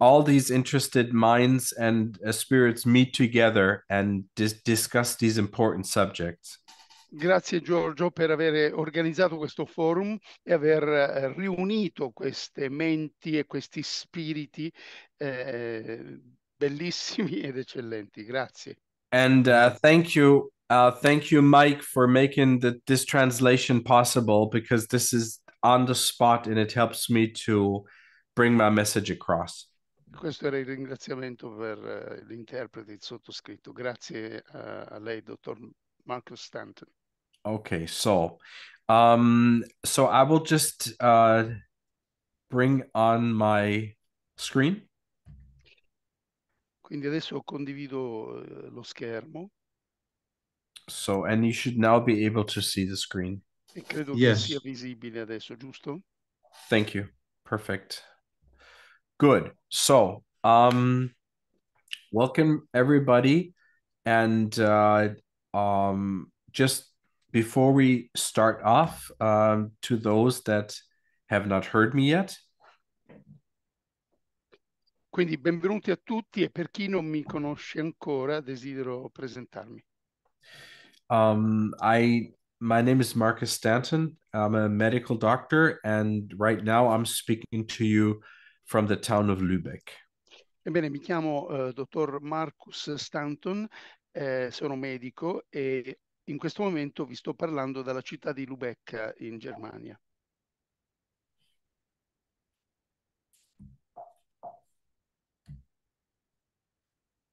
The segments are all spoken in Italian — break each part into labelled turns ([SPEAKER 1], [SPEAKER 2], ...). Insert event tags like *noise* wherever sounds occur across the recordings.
[SPEAKER 1] all these interested minds and uh, spirits meet together and dis- discuss these important subjects.
[SPEAKER 2] Grazie Giorgio per aver organizzato questo forum e aver eh, riunito queste menti e questi spiriti eh, bellissimi ed eccellenti. Grazie.
[SPEAKER 1] And uh, thank you uh, thank you Mike for making the, this translation possible because this is on the spot and it helps me to bring my message across.
[SPEAKER 2] Questo era il ringraziamento per eh, l'interprete, il sottoscritto. Grazie a, a lei, dottor Marcus Stanton.
[SPEAKER 1] Ok, so um, so I will just uh, bring on my screen.
[SPEAKER 2] Quindi adesso condivido eh, lo schermo.
[SPEAKER 1] So and you should now be able to see the screen. E credo yes. che sia
[SPEAKER 2] visibile adesso, giusto?
[SPEAKER 1] Thank you. Perfect. Good. So, um, welcome everybody, and uh, um, just before we start off, um, to those that have not heard me yet.
[SPEAKER 2] Quindi benvenuti a tutti e per chi non mi conosce ancora desidero presentarmi.
[SPEAKER 1] Um, I my name is Marcus Stanton. I'm a medical doctor, and right now I'm speaking to you from the town of Lübeck.
[SPEAKER 2] Ebbene, mi chiamo uh, dottor Marcus Stanton, eh, sono medico e in questo momento vi sto parlando dalla città di Lübeck eh, in Germania.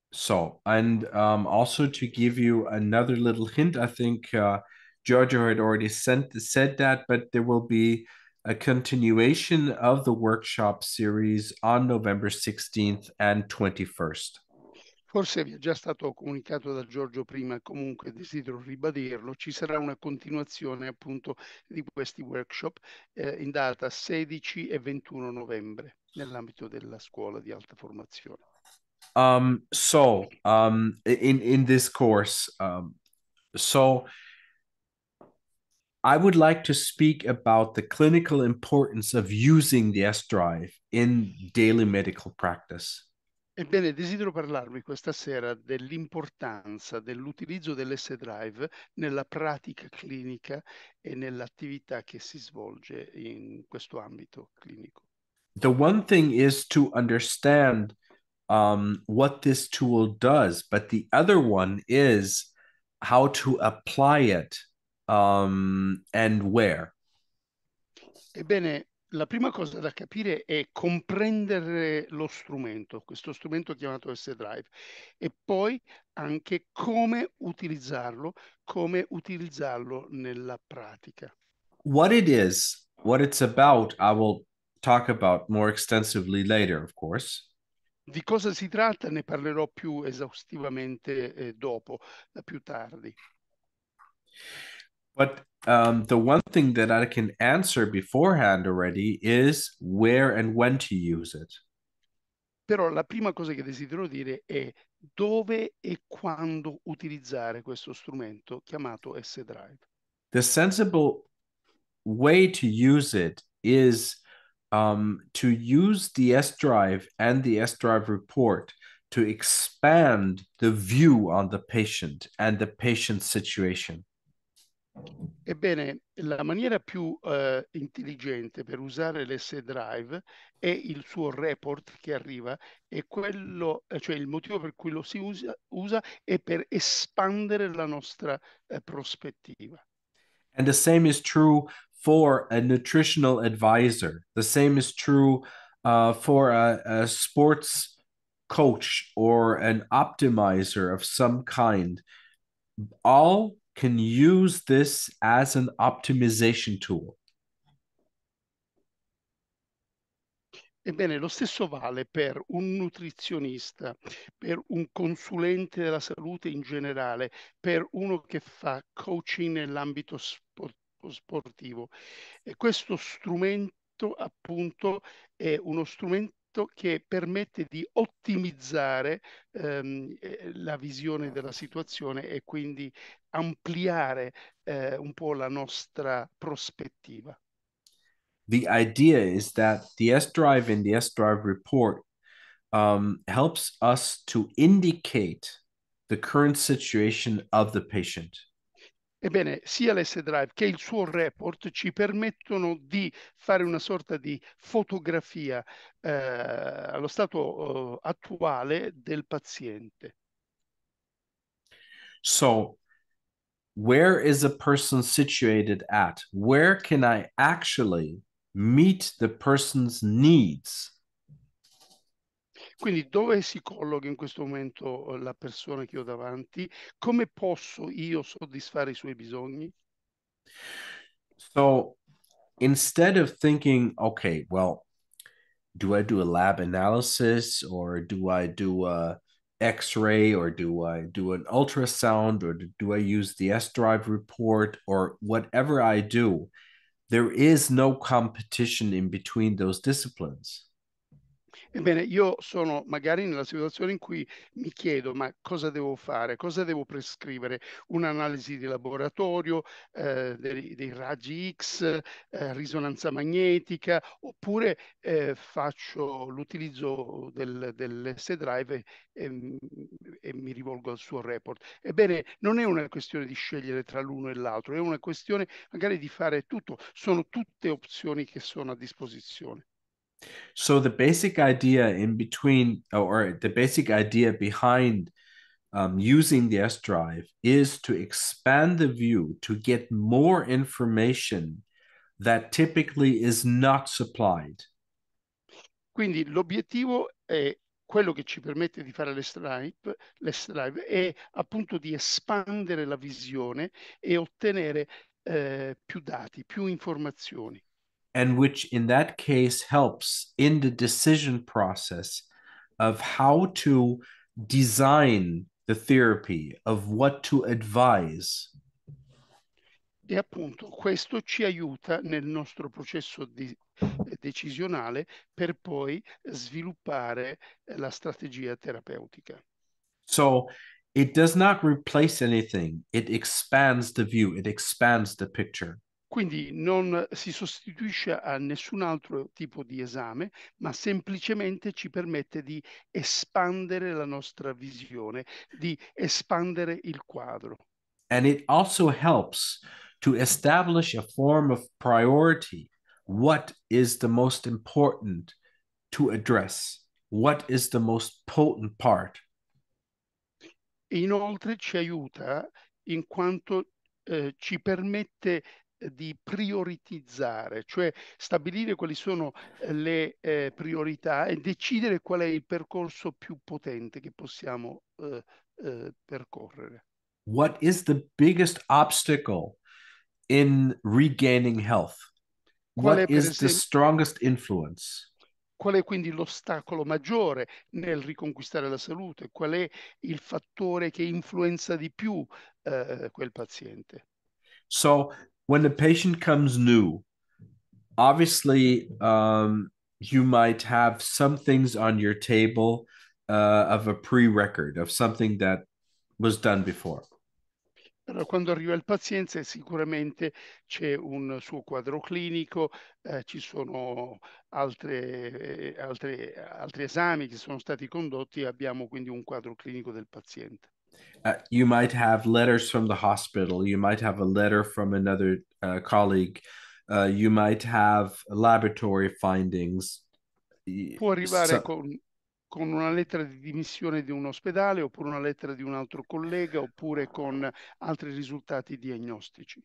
[SPEAKER 1] So, and um, also to give you another little hint, I think uh, Giorgio had already sent, said that, but there will be a continuation of the workshop series on November 16th and 21st.
[SPEAKER 2] Forse vi è già stato comunicato da Giorgio prima, comunque desidero ribadirlo, ci sarà una continuazione appunto di questi workshop eh, in data 16 e 21 novembre nell'ambito della scuola di alta formazione.
[SPEAKER 1] Um, so, um, in, in this course, um, so I would like to speak about the clinical importance of using the S Drive in daily medical practice.
[SPEAKER 2] Ebbene, desidero parlarvi questa sera dell'importanza dell'utilizzo dell'S Drive nella pratica clinica e nell'attività che si svolge in questo ambito clinico.
[SPEAKER 1] The one thing is to understand um, what this tool does, but the other one is how to apply it um, and where?
[SPEAKER 2] Ebbene, la prima cosa da capire è comprendere lo strumento, questo strumento chiamato S-Drive, e poi anche come utilizzarlo, come utilizzarlo nella pratica.
[SPEAKER 1] What it is, what it's about, I will talk about more extensively later, of course.
[SPEAKER 2] Di cosa si tratta ne parlerò più esaustivamente eh, dopo, più tardi.
[SPEAKER 1] But um, the one thing that I can answer beforehand already is where and when to use it.
[SPEAKER 2] Però la prima cosa che desidero dire è dove e quando utilizzare questo strumento chiamato S-Drive.
[SPEAKER 1] The sensible way to use it is um, to use the S-Drive and the S-Drive report to expand the view on the patient and the patient's situation.
[SPEAKER 2] Ebbene, la maniera più eh, intelligente per usare l'S-Drive è il suo report che arriva e quello, eh, cioè il motivo per cui lo si usa, usa è per espandere la nostra eh, prospettiva.
[SPEAKER 1] And the same is true for a nutritional advisor. The same is true uh, for a, a sports coach or an optimizer of some kind. All can use this as an optimization tool.
[SPEAKER 2] Ebbene, lo stesso vale per un nutrizionista, per un consulente della salute in generale, per uno che fa coaching nell'ambito sportivo. E questo strumento appunto è uno strumento strumento che permette di ottimizzare ehm, la visione della situazione e quindi ampliare eh, un po' la nostra prospettiva.
[SPEAKER 1] The idea is that the S-Drive and the S-Drive report um, helps us to indicate the current situation of the patient.
[SPEAKER 2] Ebbene, sia l'S-Drive che il suo report ci permettono di fare una sorta di fotografia eh, allo stato uh, attuale del paziente.
[SPEAKER 1] So, where is a person situated at? Where can I actually meet the person's needs?
[SPEAKER 2] Quindi dove si colloca in questo momento eh, la persona che ho davanti? Come posso io soddisfare i suoi bisogni?
[SPEAKER 1] So instead of thinking, okay, well, do I do a lab analysis or do I do a x-ray or do I do an ultrasound or do I use the S-drive report or whatever I do, there is no competition in between those disciplines.
[SPEAKER 2] Ebbene, io sono magari nella situazione in cui mi chiedo ma cosa devo fare, cosa devo prescrivere, un'analisi di laboratorio, eh, dei, dei, raggi X, eh, risonanza magnetica, oppure eh, faccio l'utilizzo del, dell'S-Drive e, mm, e mi rivolgo al suo report. Ebbene, non è una questione di scegliere tra l'uno e l'altro, è una questione magari di fare tutto, sono tutte opzioni che sono a disposizione.
[SPEAKER 1] So the basic idea in between, or the basic idea behind um, using the S drive is to expand the view to get more information that typically is not supplied.
[SPEAKER 2] Quindi l'obiettivo è quello che ci permette di fare l'S drive, drive è appunto di espandere la visione e ottenere eh, più dati, più informazioni.
[SPEAKER 1] and which in that case helps in the decision process of how to design the therapy, of what to advise.
[SPEAKER 2] E appunto questo ci aiuta nel nostro processo di, decisionale per poi sviluppare eh, la strategia terapeutica.
[SPEAKER 1] So it does not replace anything, it expands the view, it expands the picture.
[SPEAKER 2] Quindi non si sostituisce a nessun altro tipo di esame, ma semplicemente ci permette di espandere la nostra visione, di espandere il quadro.
[SPEAKER 1] And it also helps to establish a form of priority. What is the most important to address? What is the most potent part?
[SPEAKER 2] Inoltre ci aiuta in quanto eh, ci permette di prioritizzare, cioè stabilire quali sono eh, le eh, priorità e decidere qual è il percorso più potente che possiamo eh, eh, percorrere.
[SPEAKER 1] What is the biggest obstacle in regaining health?
[SPEAKER 2] What is esempio... the
[SPEAKER 1] strongest influence?
[SPEAKER 2] Qual è quindi l'ostacolo maggiore nel riconquistare la salute? Qual è il fattore che influenza di più eh, quel paziente?
[SPEAKER 1] So when the patient comes new, obviously um, you might have some things on your table uh, of a pre-record of something that was done before.
[SPEAKER 2] Allora, quando arriva il paziente sicuramente c'è un suo quadro clinico, eh, ci sono altre, eh, altre, altri esami che sono stati condotti, e abbiamo quindi un quadro clinico del paziente.
[SPEAKER 1] Uh, you might have letters from the hospital. You might have a letter from another uh, colleague. Uh, you might have laboratory findings. Può arrivare so,
[SPEAKER 2] con, con una lettera di dimissione di un ospedale oppure una lettera di un altro collega oppure con altri risultati diagnostici.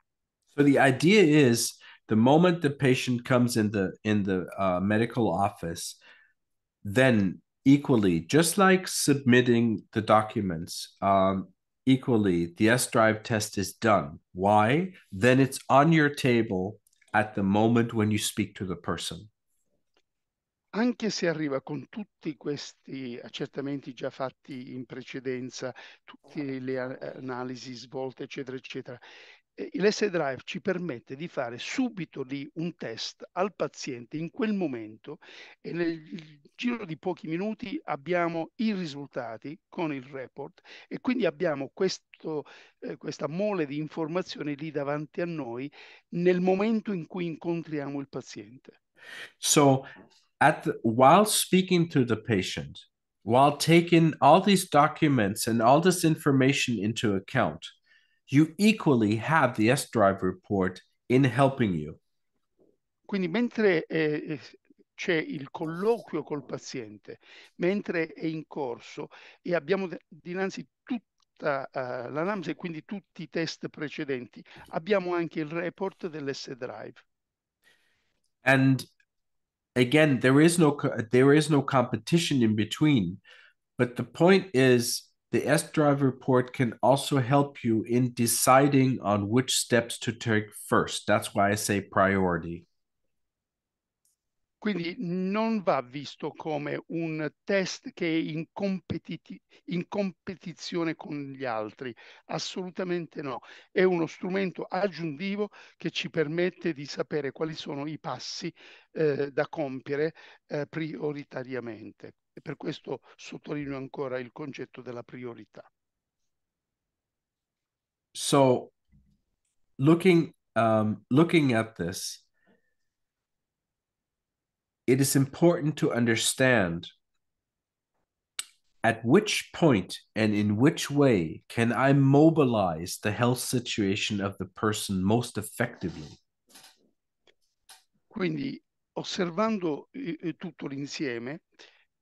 [SPEAKER 1] So the idea is the moment the patient comes in the in the uh, medical office, then equally, just like submitting the documents um, equally, the S drive test is done. Why? Then it's on your table at the moment when you speak to the person.
[SPEAKER 2] Anche se arriva con tutti questi accertamenti già fatti in precedenza, tutte le eh, analisi svolte, eccetera, eccetera, l'S-Drive ci permette di fare subito lì un test al paziente in quel momento e nel giro di pochi minuti abbiamo i risultati con il report e quindi abbiamo questo, eh, questa mole di informazioni lì davanti a noi nel momento in cui incontriamo il paziente.
[SPEAKER 1] So, at, while speaking to the patient, while taking all these documents and all this information into account, you equally have the S-Drive report in helping you.
[SPEAKER 2] Quindi mentre eh, eh, c'è il colloquio col paziente, mentre è in corso e abbiamo dinanzi tutta uh, eh, l'analisi e quindi tutti i test precedenti, abbiamo anche il report dell'S-Drive.
[SPEAKER 1] And again, there is no there is no competition in between, but the point is The S-Drive report can also help you in deciding on which steps to take first. That's why I say priority.
[SPEAKER 2] Quindi non va visto come un test che è in, competi- in competizione con gli altri, assolutamente no. È uno strumento aggiuntivo che ci permette di sapere quali sono i passi eh, da compiere eh, prioritariamente e per questo sottolineo ancora il concetto della priorità.
[SPEAKER 1] So, looking, um, looking at this, it is important to understand at which point and in which way can I mobilize the health situation of the person most effectively?
[SPEAKER 2] Quindi, osservando eh, eh tutto l'insieme,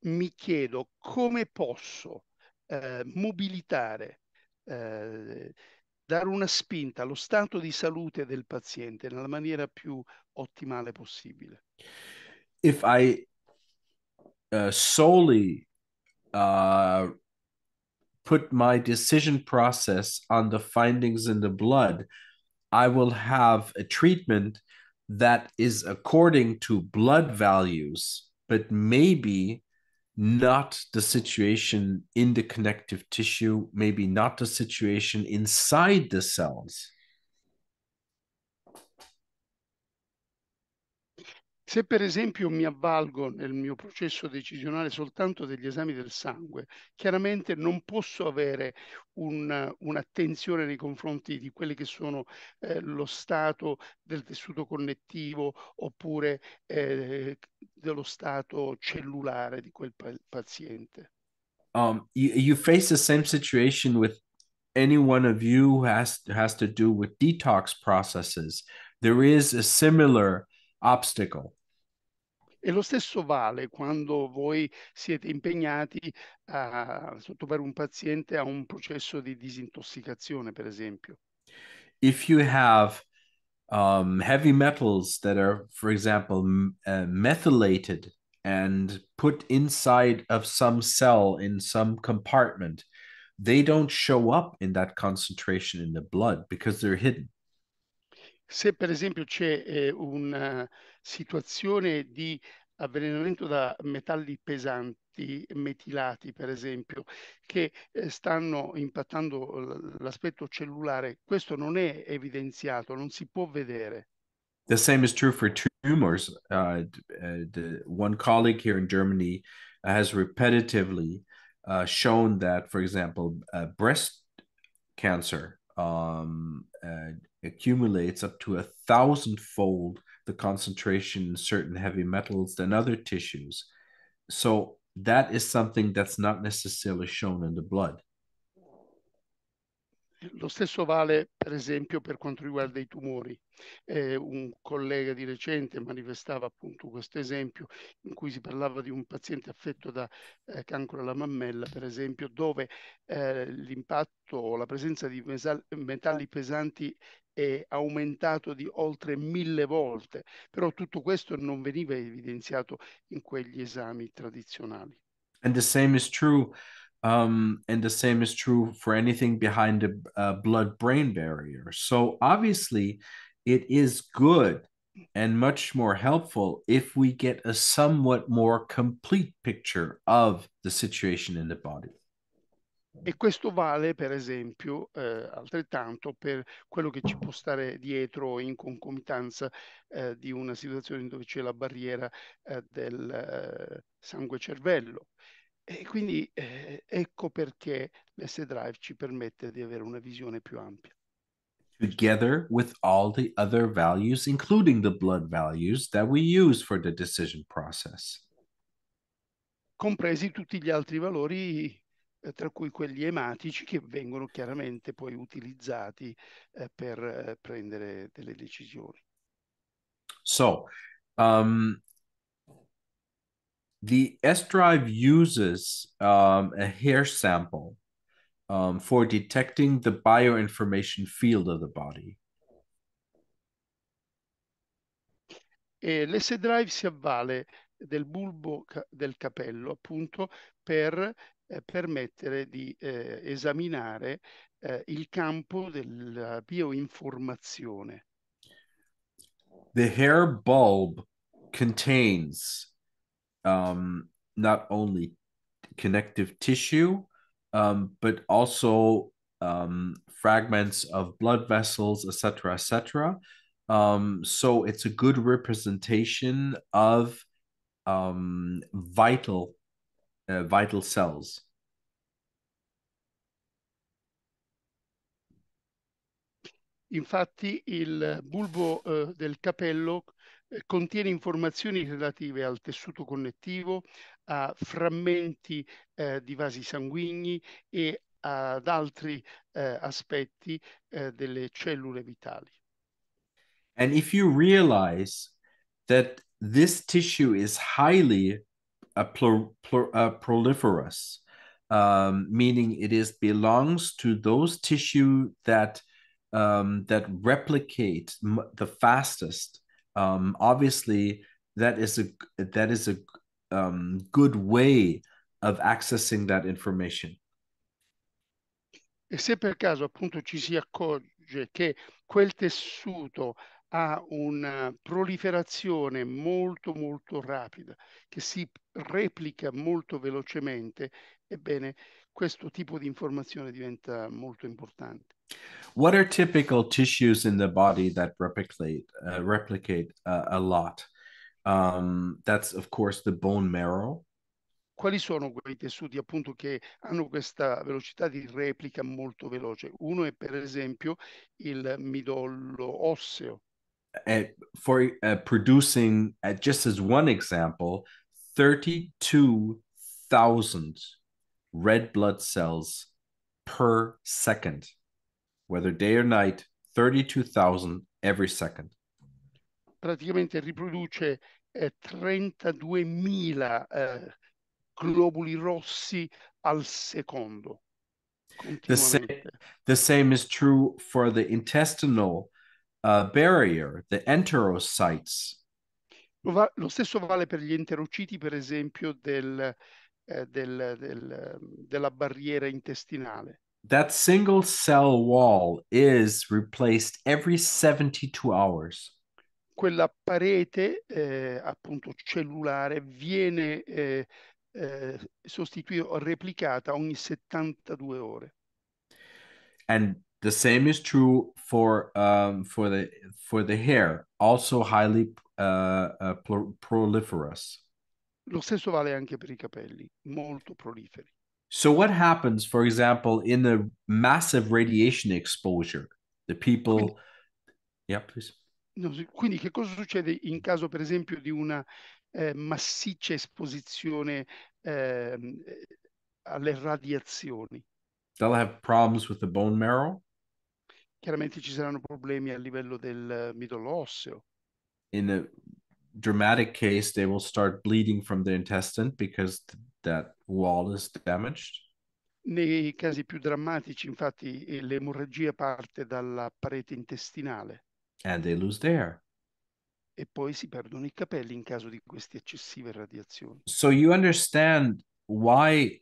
[SPEAKER 2] mi chiedo come posso eh, mobilitare, eh, dare una spinta allo stato di salute del paziente nella maniera più ottimale possibile.
[SPEAKER 1] If I uh, solely uh, put my decision process on the findings in the blood, I will have a treatment that is according to blood values, but maybe not the situation in the connective tissue, maybe not the situation inside the cells,
[SPEAKER 2] Se per esempio mi avvalgo nel mio processo decisionale soltanto degli esami del sangue, chiaramente non posso avere un, un'attenzione nei confronti di quelli che sono eh, lo stato del tessuto connettivo oppure eh, dello stato cellulare di quel pa- paziente.
[SPEAKER 1] Um, you, you face the same situation with any one of you who has, has to do with detox processes. There is a similar obstacle.
[SPEAKER 2] E lo stesso vale quando voi siete impegnati a sottoporre un paziente a un processo di disintossicazione, per
[SPEAKER 1] esempio. If you have um, heavy metals that are, for example, uh, methylated and put inside of some cell in some compartment, they don't show up in that concentration in the blood because they're hidden.
[SPEAKER 2] Se per esempio c'è eh, una eh, situazione di avvelenamento da metalli pesanti, metilati per esempio, che eh, stanno impattando l'aspetto cellulare, questo non è evidenziato, non si può vedere.
[SPEAKER 1] The same is true for tumors. Uh, uh, the, one colleague here in Germany has repetitively uh, shown that, for example, uh, breast cancer um, uh, accumulates up to a thousandfold the concentration in certain heavy metals than other tissues. So that is something that's not necessarily shown in the blood.
[SPEAKER 2] Lo stesso vale per esempio per quanto riguarda i tumori. Eh, un collega di recente manifestava appunto questo esempio in cui si parlava di un paziente affetto da eh, cancro alla mammella, per esempio, dove eh, l'impatto o la presenza di mesal- metalli pesanti è aumentato di oltre mille volte, però tutto questo non veniva evidenziato in quegli esami tradizionali.
[SPEAKER 1] And the same is true Um, and the same is true for anything behind the uh, blood brain barrier. So obviously, it is good and much more helpful if we get a somewhat more complete picture of the situation in the body.
[SPEAKER 2] E questo vale per esempio eh, altrettanto per quello che ci può stare dietro in concomitanza eh, di una situazione dove c'è la barriera eh, del eh, sangue-cervello. E quindi eh, ecco perché l'S-Drive ci permette di avere una visione più ampia.
[SPEAKER 1] Together with all the other values, including the blood values that we use for the decision process.
[SPEAKER 2] Compresi tutti gli altri valori, eh, tra cui quelli ematici, che vengono chiaramente poi utilizzati eh, per eh, prendere delle decisioni.
[SPEAKER 1] So, um, the S drive uses um, a hair sample um, for detecting the bioinformation field of the body.
[SPEAKER 2] E l'S drive si avvale del bulbo del capello appunto per eh, permettere di eh, esaminare eh, il campo della bioinformazione.
[SPEAKER 1] The hair bulb contains um, not only connective tissue, um, but also um, fragments of blood vessels, etc., etc. Um, so it's a good representation of um, vital uh, vital cells.
[SPEAKER 2] Infatti il bulbo uh, del capello Eh, contiene informazioni relative al tessuto connettivo, a frammenti eh, di vasi sanguigni e ad altri eh, aspetti eh, delle cellule vitali.
[SPEAKER 1] And if you realize that this tissue is highly uh, plur, plur, uh, proliferous, um, meaning it is belongs to those tissue that um, that replicate the fastest, um, obviously that is a that is a um, good way of accessing that information.
[SPEAKER 2] E se per caso appunto ci si accorge che quel tessuto ha una proliferazione molto molto rapida, che si replica molto velocemente, ebbene questo tipo di informazione diventa molto importante.
[SPEAKER 1] What are typical tissues in the body that replicate uh, replicate uh, a lot? Um, that's of course the bone marrow.
[SPEAKER 2] Quali sono quei tessuti appunto che hanno questa velocità di replica molto veloce? Uno è per esempio il midollo osseo.
[SPEAKER 1] At, eh, for uh, producing, uh, just as one example, 32,000 red blood cells per second. whether day or night, 32,000 every second.
[SPEAKER 2] Praticamente riproduce eh, 32.000 eh, globuli rossi al secondo. The same,
[SPEAKER 1] the same is true for the intestinal uh, barrier, the enterocytes.
[SPEAKER 2] Lo, va, lo, stesso vale per gli enterociti, per esempio, del, eh, del, del, ehm, della barriera intestinale.
[SPEAKER 1] that single cell wall is replaced every 72 hours.
[SPEAKER 2] Quella parete eh, appunto cellulare viene eh, eh, sostituita o replicata ogni 72 ore.
[SPEAKER 1] And the same is true for um, for the for the hair, also highly uh, uh, proliferous.
[SPEAKER 2] Lo stesso vale anche per i capelli, molto
[SPEAKER 1] proliferi. So, what happens, for example, in the massive radiation exposure? The people. Quindi, yeah, please.
[SPEAKER 2] No, quindi, che cosa succede in caso, per esempio, di una eh, massiccia esposizione ehm, eh, alle radiazioni?
[SPEAKER 1] They'll have problems with the bone marrow.
[SPEAKER 2] Chiaramente ci saranno problemi a livello del eh, midollo osseo.
[SPEAKER 1] In the dramatic case, they will start bleeding from the intestine because th- that wall is damaged?
[SPEAKER 2] Nei casi più drammatici, infatti, eh, l'emorragia parte dalla parete intestinale.
[SPEAKER 1] And they lose the hair.
[SPEAKER 2] E poi si perdono i capelli in caso di queste eccessive radiazioni.
[SPEAKER 1] So you understand why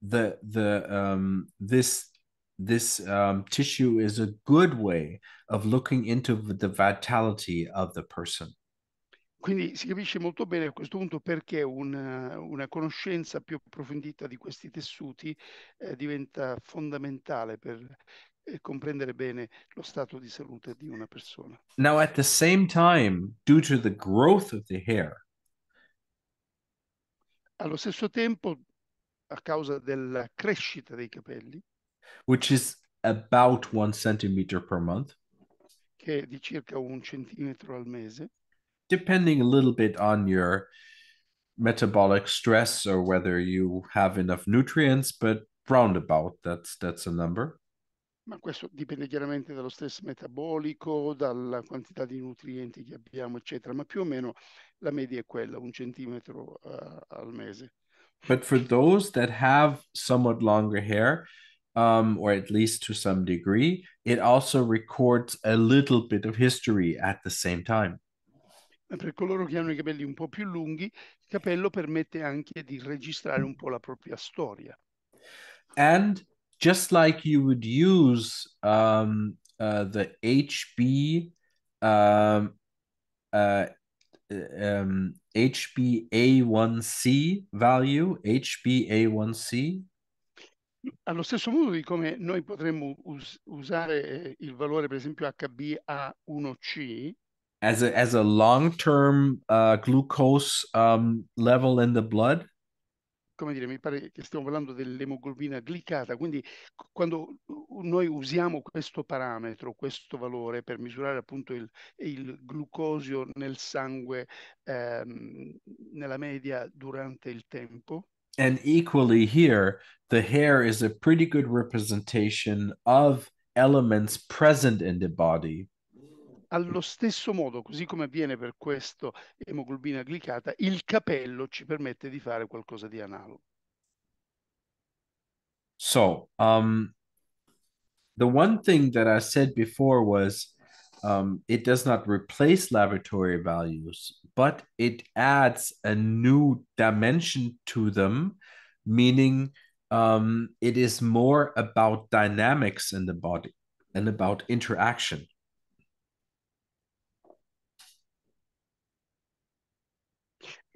[SPEAKER 1] the the um, this this um, tissue is a good way of looking into the vitality of the person.
[SPEAKER 2] Quindi si capisce molto bene a questo punto perché una, una conoscenza più approfondita di questi tessuti eh, diventa fondamentale per eh, comprendere bene lo stato di salute di una persona.
[SPEAKER 1] Now at the same time, due to the growth of the hair.
[SPEAKER 2] Allo stesso tempo, a causa della crescita dei capelli,
[SPEAKER 1] which is about one centimeter per month,
[SPEAKER 2] che è di circa un centimetro al mese,
[SPEAKER 1] depending a little bit on your metabolic stress or whether you have enough nutrients, but roundabout that's that's a number.
[SPEAKER 2] Ma questo dipende chiaramente dallo stress metabolico, dalla quantità di nutrienti che abbiamo, eccetera, ma più o meno la media è quella, un centimetro uh, al mese.
[SPEAKER 1] But for those that have somewhat longer hair, um, or at least to some degree, it also records a little bit of history at the same time.
[SPEAKER 2] per coloro che hanno i capelli un po' più lunghi, il capello permette anche di registrare un po' la propria storia.
[SPEAKER 1] And just like you would use um, uh, the HB um, uh, uh um, HbA1c value, HbA1c.
[SPEAKER 2] Allo stesso modo di come noi potremmo us- usare eh, il valore, per esempio, HbA1c,
[SPEAKER 1] as a as a long term uh, glucose um, level in the blood?
[SPEAKER 2] Come dire, mi pare che stiamo parlando dell'emoglobina glicata, quindi quando noi usiamo questo parametro, questo valore per misurare appunto il, il glucosio nel sangue ehm, nella media durante il tempo.
[SPEAKER 1] And equally here, the hair is a pretty good representation of elements present in the body
[SPEAKER 2] allo stesso modo, così come avviene per questa emoglobina glicata, il capello ci permette di fare qualcosa di analogo.
[SPEAKER 1] So, um, the one thing that I said before was um, it does not replace laboratory values, but it adds a new dimension to them, meaning um, it is more about dynamics in the body and about interaction.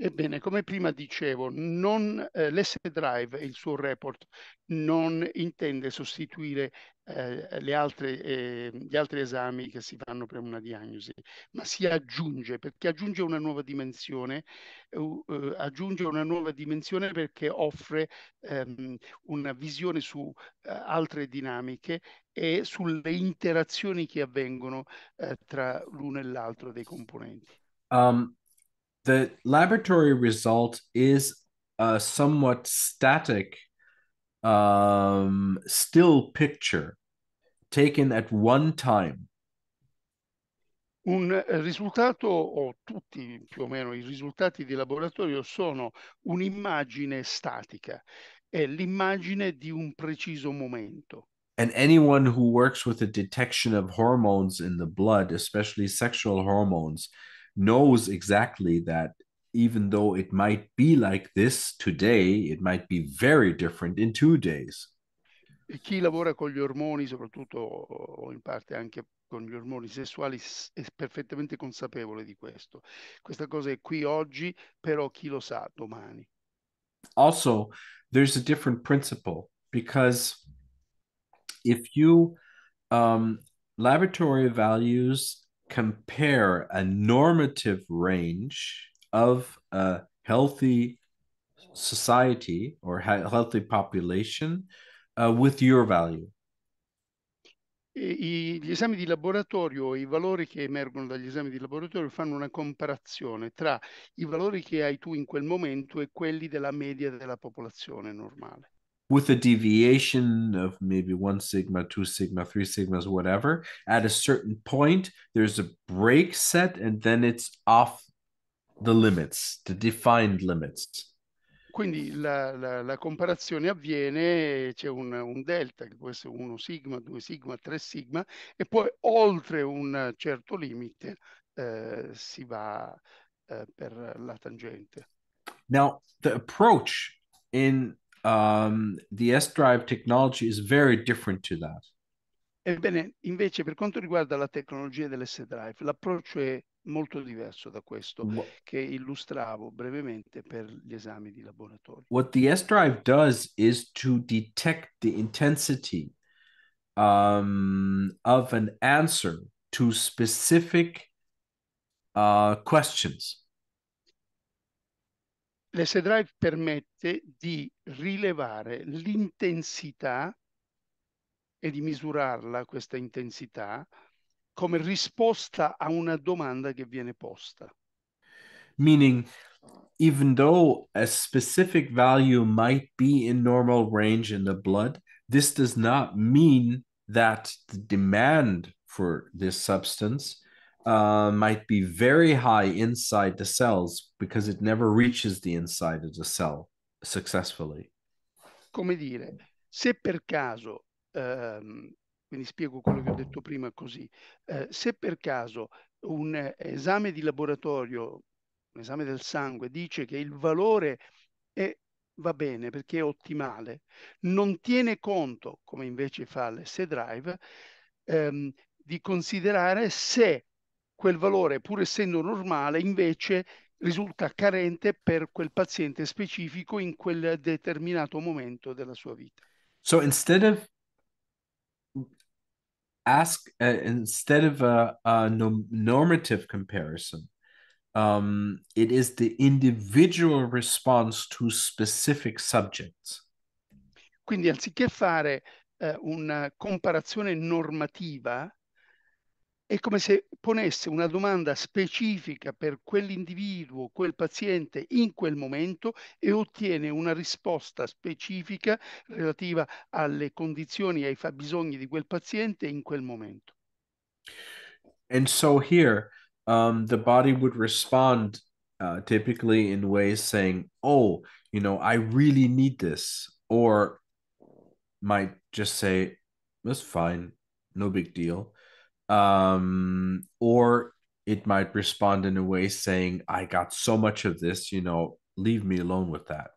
[SPEAKER 2] Ebbene, come prima dicevo, non, eh, l'S-Drive e il suo report non intende sostituire eh, altre, eh, gli altri esami che si fanno per una diagnosi, ma si aggiunge perché aggiunge una nuova dimensione, eh, aggiunge una nuova dimensione perché offre ehm, una visione su eh, altre dinamiche e sulle interazioni che avvengono eh, tra l'uno e l'altro dei componenti.
[SPEAKER 1] Um... the laboratory result is a uh, somewhat static um, still picture taken at one time.
[SPEAKER 2] Un eh, risultato, o tutti più o meno i risultati di laboratorio, sono un'immagine statica, è l'immagine di un preciso momento.
[SPEAKER 1] And anyone who works with the detection of hormones in the blood, especially sexual hormones, knows exactly that even though it might be like this today, it might be very different in two days.
[SPEAKER 2] Chi lavora con gli ormoni, soprattutto o in parte anche con gli ormoni sessuali, è perfettamente consapevole di questo. Questa cosa è qui oggi, però chi lo sa domani.
[SPEAKER 1] Also, there's a different principle because if you um, laboratory values compare a normative range of a healthy society or healthy population uh, with your value.
[SPEAKER 2] gli esami di laboratorio, i valori che emergono dagli esami di laboratorio fanno una comparazione tra i valori che hai tu in quel momento e quelli della media della popolazione normale.
[SPEAKER 1] with a deviation of maybe one sigma, two sigma, three sigmas, whatever, at a certain point, there's a break set and then it's off the limits, the defined limits.
[SPEAKER 2] Quindi la, la, la comparazione avviene, c'è un, un, delta che può essere 1 sigma, 2 sigma, 3 sigma e poi oltre un certo limite eh, si va eh, per la tangente.
[SPEAKER 1] Now, the approach in um, the S-Drive technology is very different to that.
[SPEAKER 2] Ebbene, invece per quanto riguarda la tecnologia dell'S-Drive, l'approccio è molto diverso da questo what, che illustravo brevemente per gli esami di laboratorio.
[SPEAKER 1] What the S-Drive does is to detect the intensity um, of an answer to specific uh, questions.
[SPEAKER 2] L'S-Drive permette di rilevare l'intensità e di misurarla, questa intensità, come risposta a una domanda che viene posta.
[SPEAKER 1] Meaning, even though a specific value might be in normal range in the blood, this does not mean that the demand for this substance uh, might be very high inside the cells because it never reaches the inside of the cell successfully.
[SPEAKER 2] Come dire, se per caso, ehm, quindi spiego quello che ho detto prima così, eh, se per caso un esame di laboratorio, un esame del sangue, dice che il valore è va bene perché è ottimale, non tiene conto, come invece fa l'S drive, ehm, di considerare se quel valore, pur essendo normale, invece risulta carente per quel paziente specifico in quel determinato momento della sua vita.
[SPEAKER 1] So instead of ask uh, instead of a, a normative comparison, um, it is the individual response to specific subjects.
[SPEAKER 2] Quindi anziché fare uh, una comparazione normativa è come se ponesse una domanda specifica per quell'individuo, quel paziente in quel momento e ottiene una risposta specifica relativa alle condizioni e ai fabbisogni di quel paziente in quel momento.
[SPEAKER 1] And so here um, the body would respond uh, typically in ways saying, "Oh, you know, I really need this," or might just say, "That's fine, no big deal." um, or it might respond in a way saying, I got so much of this, you know, leave me alone with that.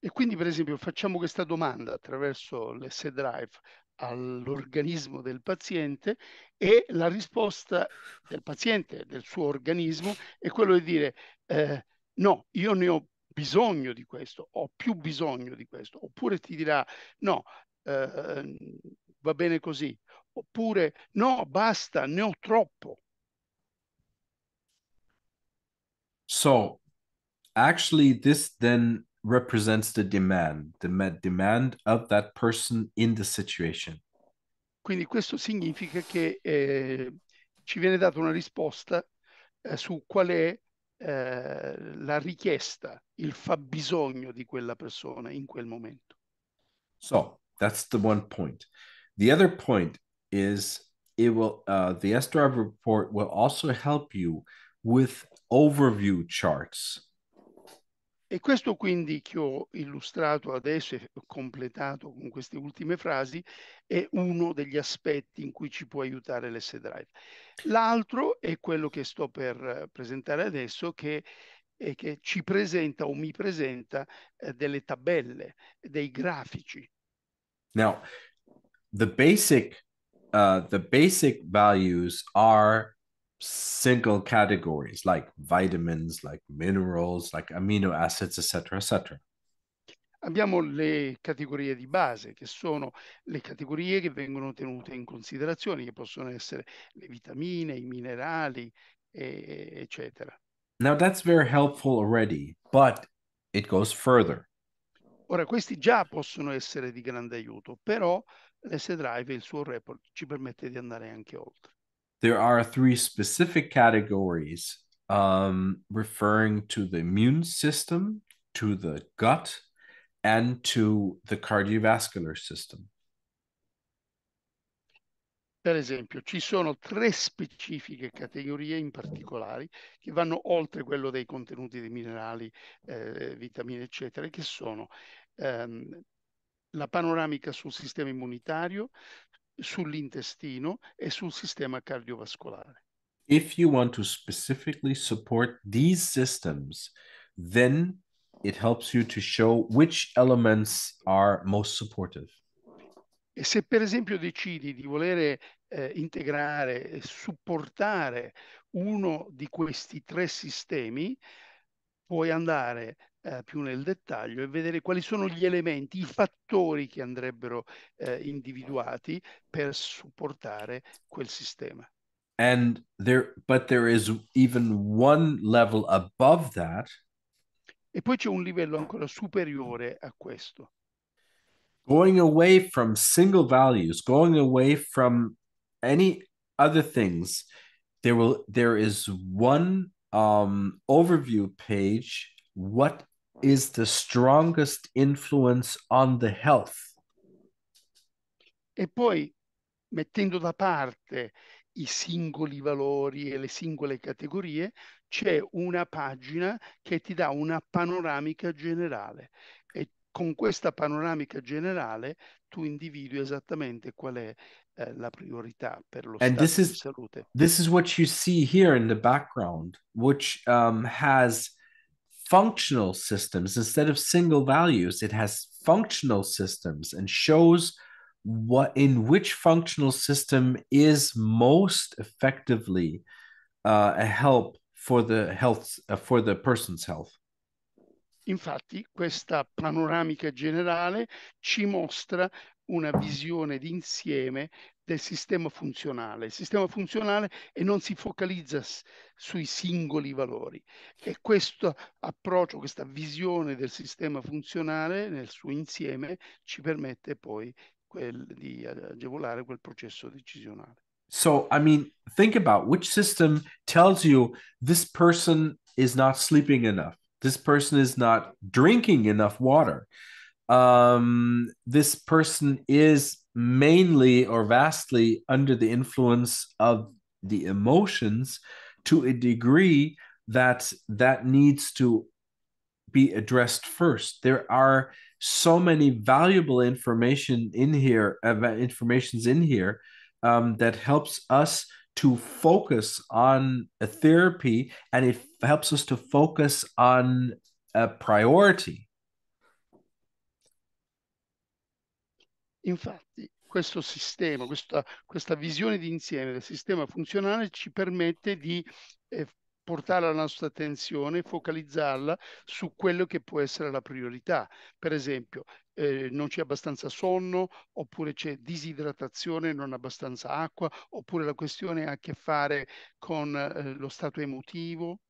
[SPEAKER 2] E quindi, per esempio, facciamo questa domanda attraverso l'S-Drive all'organismo del paziente e la risposta del paziente, del suo organismo, è quello di dire eh, no, io ne ho bisogno di questo, ho più bisogno di questo, oppure ti dirà no, eh, va bene così. Oppure no, basta, ne ho troppo.
[SPEAKER 1] So, actually, this then represents the demand, the demand of that person in the situation.
[SPEAKER 2] Quindi questo significa che eh, ci viene data una risposta eh, su qual è eh, la richiesta, il fabbisogno di quella persona in quel momento.
[SPEAKER 1] So, that's the one point. The other point is it will uh, the drive report will also help you with overview charts.
[SPEAKER 2] E questo quindi che ho illustrato adesso e completato con queste ultime frasi è uno degli aspetti in cui ci può aiutare l'S-Drive. L'altro è quello che sto per eh, presentare adesso che e che ci presenta o mi presenta eh, delle tabelle, dei grafici.
[SPEAKER 1] Now, the basic uh, the basic values are single categories like vitamins, like minerals, like amino acids, etc., etc.
[SPEAKER 2] Abbiamo le categorie di base, che sono le categorie che vengono tenute in considerazione, che possono essere le vitamine, i minerali, e, eccetera.
[SPEAKER 1] Now that's very helpful already, but it goes further.
[SPEAKER 2] Ora, questi già possono essere di grande aiuto, però l'S-Drive e il suo report ci permette di andare anche oltre.
[SPEAKER 1] There are three specific categories um, referring to the immune system, to the gut, and to the cardiovascular system.
[SPEAKER 2] Per esempio, ci sono tre specifiche categorie in particolare che vanno oltre quello dei contenuti di minerali, eh, vitamine, eccetera, che sono um, la panoramica sul sistema immunitario, sull'intestino e sul sistema cardiovascolare.
[SPEAKER 1] If you want to specifically support these systems, then it helps you to show which elements are most supportive.
[SPEAKER 2] E se per esempio decidi di volere eh, integrare e supportare uno di questi tre sistemi, puoi andare eh, più nel dettaglio e vedere quali sono gli elementi, i fattori che andrebbero eh, individuati per supportare quel sistema.
[SPEAKER 1] And there, but there is even one level above that.
[SPEAKER 2] E poi c'è un livello ancora superiore a questo.
[SPEAKER 1] Going away from single values, going away from any other things, there will there is one um, overview page what is the strongest influence on the health.
[SPEAKER 2] E poi mettendo da parte i singoli valori e le singole categorie, c'è una pagina che ti dà una panoramica generale e con questa panoramica generale tu individui esattamente qual è la priorità per lo and this is, salute. This is
[SPEAKER 1] what you see here in the background, which um, has functional systems instead of single values. It has functional systems and shows what in which functional system is most effectively uh, a help for the health uh, for the person's health.
[SPEAKER 2] Infatti, questa panoramica generale ci mostra una visione d'insieme del sistema funzionale. Il sistema funzionale e non si focalizza sui singoli valori. E questo approccio, questa visione del sistema funzionale nel suo insieme ci permette poi quel, di agevolare quel processo decisionale.
[SPEAKER 1] So, I mean, think about which system tells you this person is not sleeping enough, this person is not drinking enough water. um, this person is mainly or vastly under the influence of the emotions to a degree that that needs to be addressed first there are so many valuable information in here uh, informations in here um, that helps us to focus on a therapy and it helps us to focus on a priority
[SPEAKER 2] Infatti, questo sistema, questa, questa visione di insieme del sistema funzionale ci permette di eh, portare la nostra attenzione, focalizzarla su quello che può essere la priorità. Per esempio, eh, non c'è abbastanza sonno, oppure c'è disidratazione, non abbastanza acqua, oppure la questione ha a che fare con eh, lo stato emotivo.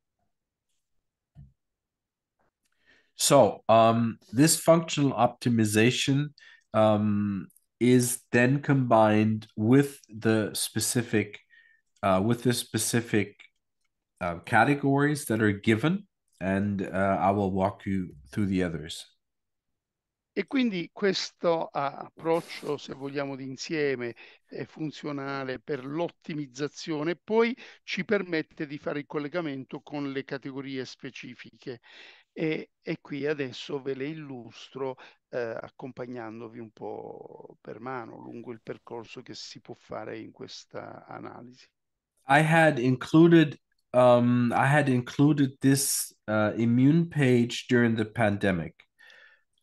[SPEAKER 1] So, um, this functional optimization um, is then combined with the specific uh, with the specific uh, categories that are given and uh, I will walk you through the others.
[SPEAKER 2] E quindi questo ah, approccio, se vogliamo, d'insieme è funzionale per l'ottimizzazione poi ci permette di fare il collegamento con le categorie specifiche e, e qui adesso ve le illustro eh, accompagnandovi un po' per mano lungo il percorso che si può fare in questa analisi.
[SPEAKER 1] I had included um, I had included this uh, immune page during the pandemic.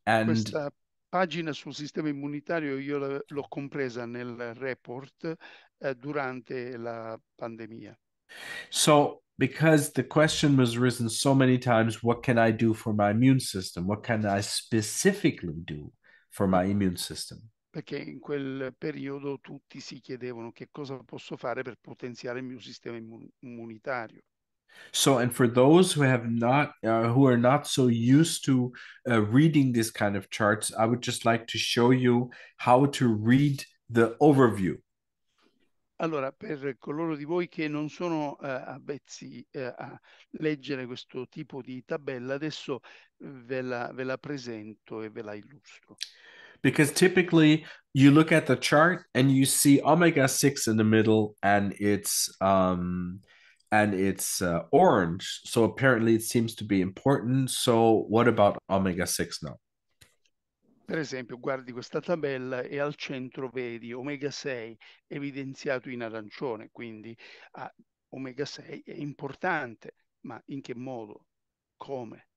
[SPEAKER 1] And... Questa
[SPEAKER 2] pagina sul sistema immunitario io l'ho compresa nel report eh, durante la pandemia.
[SPEAKER 1] So because the question was risen so many times what can I do for my immune system? What can I specifically do for my immune system?
[SPEAKER 2] Perché in quel periodo tutti si chiedevano che cosa posso fare per potenziare il mio sistema immunitario.
[SPEAKER 1] So, and for those who have not, uh, who are not so used to uh, reading this kind of charts, I would just like to show you how to read the overview
[SPEAKER 2] Allora, per coloro di voi che non sono eh, avvezzi eh, a leggere questo tipo di tabella, adesso eh, ve la, ve la presento e ve la illustro.
[SPEAKER 1] Because typically you look at the chart and you see omega 6 in the middle and it's um and it's uh, orange. So apparently it seems to be important. So what about omega 6 now?
[SPEAKER 2] Per esempio, guardi questa tabella e al centro vedi omega 6 evidenziato in arancione, quindi ah, omega 6 è importante, ma in che modo? Come?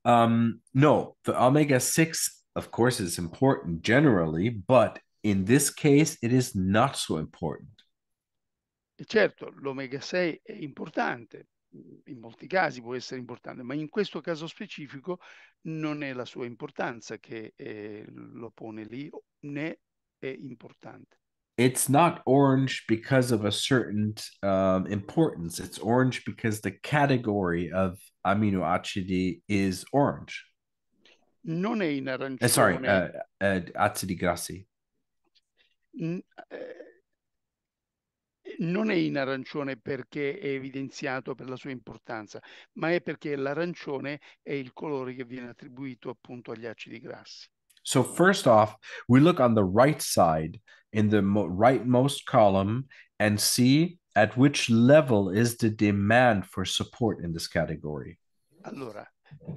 [SPEAKER 1] Um, no, the omega 6, of course, is important generally, but in this case it is not so important.
[SPEAKER 2] E certo, l'omega 6 è importante, in molti casi può essere importante, ma in questo caso specifico non è la sua importanza che eh, lo pone lì, né è importante.
[SPEAKER 1] It's not orange because of a certain uh, importance. It's orange because the category of amino acidi is orange.
[SPEAKER 2] Non è in eh, arancione. Eh, sorry, uh,
[SPEAKER 1] eh, uh, acidi grassi.
[SPEAKER 2] N- eh, non è in arancione perché è evidenziato per la sua importanza, ma è perché l'arancione è il colore che viene attribuito appunto agli acidi grassi.
[SPEAKER 1] So first off, we look on the right side in the mo- rightmost column and see at which level is the demand for support in this category.
[SPEAKER 2] Allora,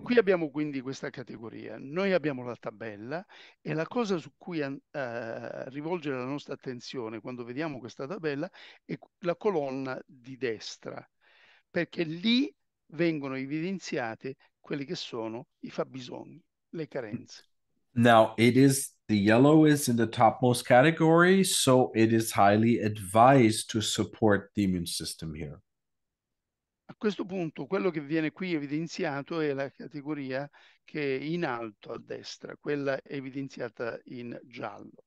[SPEAKER 2] Qui abbiamo quindi questa categoria, noi abbiamo la tabella e la cosa su cui eh, rivolgere la nostra attenzione quando vediamo questa tabella è la colonna di destra, perché lì vengono evidenziate quelli che sono i fabbisogni, le carenze.
[SPEAKER 1] Now it is the yellow is in the topmost category, so it is highly advised to support the immune system here
[SPEAKER 2] questo punto quello che viene qui evidenziato è la categoria che è in alto a destra, quella evidenziata in giallo.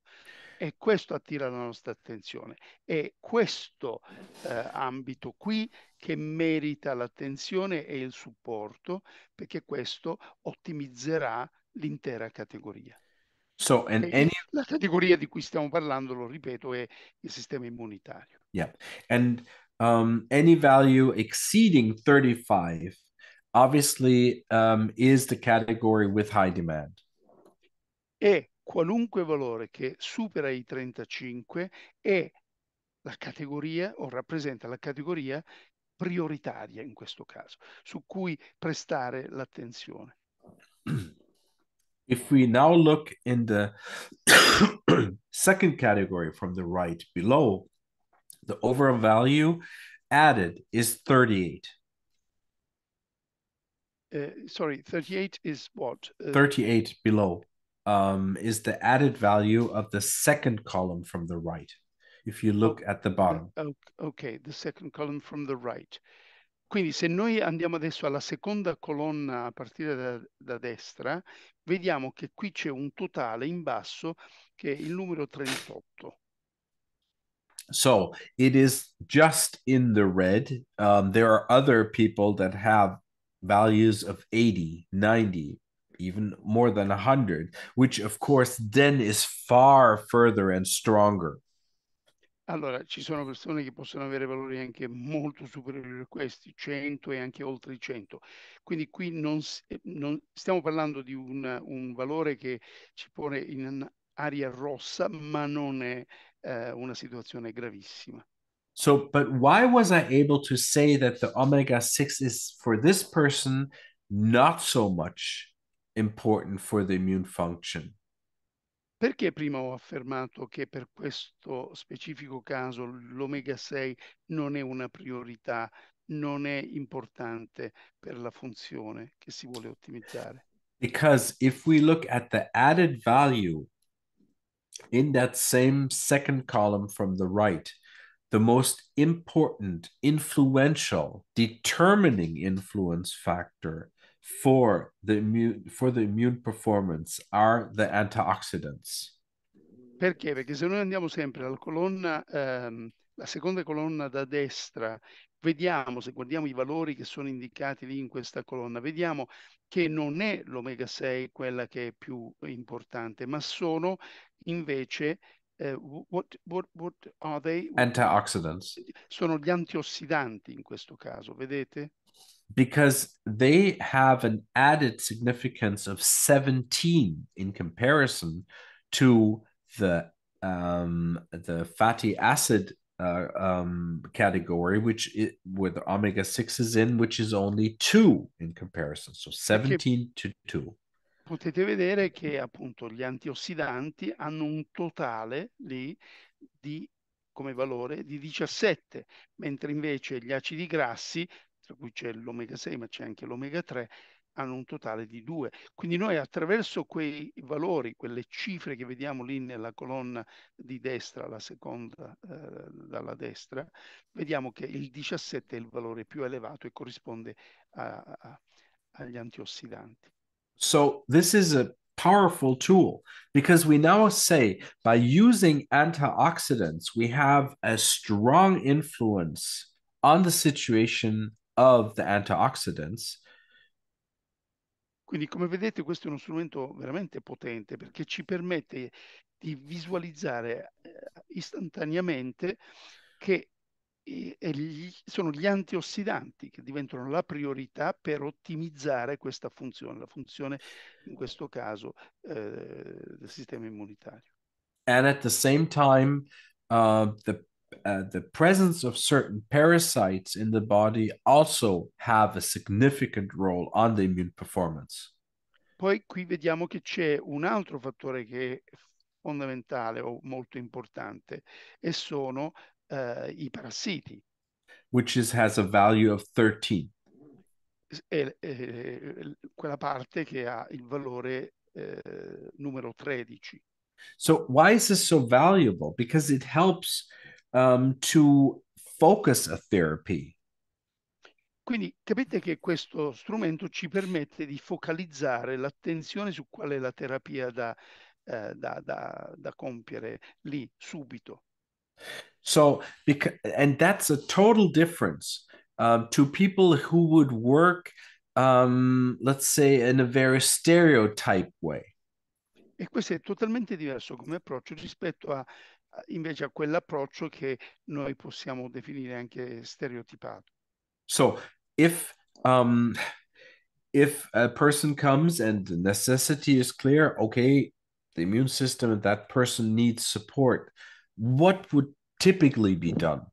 [SPEAKER 2] E questo attira la nostra attenzione. È questo eh, ambito qui che merita l'attenzione e il supporto perché questo ottimizzerà l'intera categoria.
[SPEAKER 1] So, and any...
[SPEAKER 2] La categoria di cui stiamo parlando, lo ripeto, è il sistema immunitario.
[SPEAKER 1] Yeah. And um, any value exceeding 35 obviously um, is the category with high demand.
[SPEAKER 2] E qualunque valore che supera i 35 è la categoria o rappresenta la categoria prioritaria in questo caso, su cui prestare l'attenzione.
[SPEAKER 1] If we now look in the *coughs* second category from the right below, The overall value added is 38.
[SPEAKER 2] Uh, sorry, 38 is what? Uh,
[SPEAKER 1] 38 below um, is the added value of the second column from the right. If you look at the oh, bottom.
[SPEAKER 2] Oh, ok, the second column from the right. Quindi se noi andiamo adesso alla seconda colonna a partire da, da destra, vediamo che qui c'è un totale in basso che è il numero 38.
[SPEAKER 1] So it is just in the red. Um, there are other people that have values of 80, 90, even more than 100, which of course then is far further and stronger.
[SPEAKER 2] Allora, ci sono persone che possono avere valori anche molto superiori a questi, 100 e anche oltre i 100. Quindi qui non, eh, non stiamo parlando di un, un valore che ci pone in aria rossa, ma non è eh, una situazione gravissima.
[SPEAKER 1] So, but why was I able to say that the omega 6 is for this person not so much important for the immune function?
[SPEAKER 2] Perché prima ho affermato che per questo specifico caso l'omega 6 non è una priorità, non è importante per la funzione che si vuole ottimizzare?
[SPEAKER 1] Because if we look at the added value in that same second column from the right, the most important, influential, determining influence factor for the immune, for the immune performance are the antioxidants.
[SPEAKER 2] Perché? Perché se noi andiamo sempre alla colonna, ehm, la seconda colonna da destra, vediamo, se guardiamo i valori che sono indicati lì in questa colonna, vediamo che non è l'omega 6 quella che è più importante, ma sono invece eh, what, what, what are they?
[SPEAKER 1] Antioxidants.
[SPEAKER 2] Sono gli antiossidanti in questo caso, vedete?
[SPEAKER 1] Because they have an added significance of 17 in comparison to the um, the fatty acid uh, um, category, which it, where the omega six is in, which is only two in comparison. So 17 perché, to two.
[SPEAKER 2] potete vedere che appunto gli antiossidanti hanno un totale lì di, come valore di 17, mentre invece gli acidi grassi, tra cui c'è l'omega 6 ma c'è anche l'omega 3, hanno un totale di 2. Quindi noi attraverso quei valori, quelle cifre che vediamo lì nella colonna di destra, la seconda eh, dalla destra, vediamo che il 17 è il valore più elevato e corrisponde a, a, agli antiossidanti.
[SPEAKER 1] So this is a powerful tool because we now say by using antioxidants, we have a strong influence on the situation of the antioxidants.
[SPEAKER 2] Quindi come vedete questo è uno strumento veramente potente perché ci permette di visualizzare eh, istantaneamente che e, e gli, sono gli antiossidanti che diventano la priorità per ottimizzare questa funzione, la funzione in questo caso eh, del sistema immunitario.
[SPEAKER 1] And at the same time, uh, the, uh, the presence of certain parasites in the body also have a significant role on the immune performance.
[SPEAKER 2] Poi qui vediamo che c'è un altro fattore che è fondamentale o molto importante e sono uh, i parassiti.
[SPEAKER 1] Which is, has a value of 13.
[SPEAKER 2] E, e, quella parte che ha il valore eh, numero 13.
[SPEAKER 1] So why is this so valuable? Because it helps um, to focus a therapy.
[SPEAKER 2] Quindi capite che questo strumento ci permette di focalizzare l'attenzione su qual è la terapia da, eh, da, da, da compiere lì subito.
[SPEAKER 1] So, because, and that's a total difference uh, to people who would work, um, let's say, in a very stereotype way.
[SPEAKER 2] E questo è totalmente diverso come approccio rispetto a invece a quell'approccio che noi possiamo definire anche stereotipato.
[SPEAKER 1] So, if um, if a person comes and the necessity is clear, okay, the immune system and that person needs support, what would typically be done?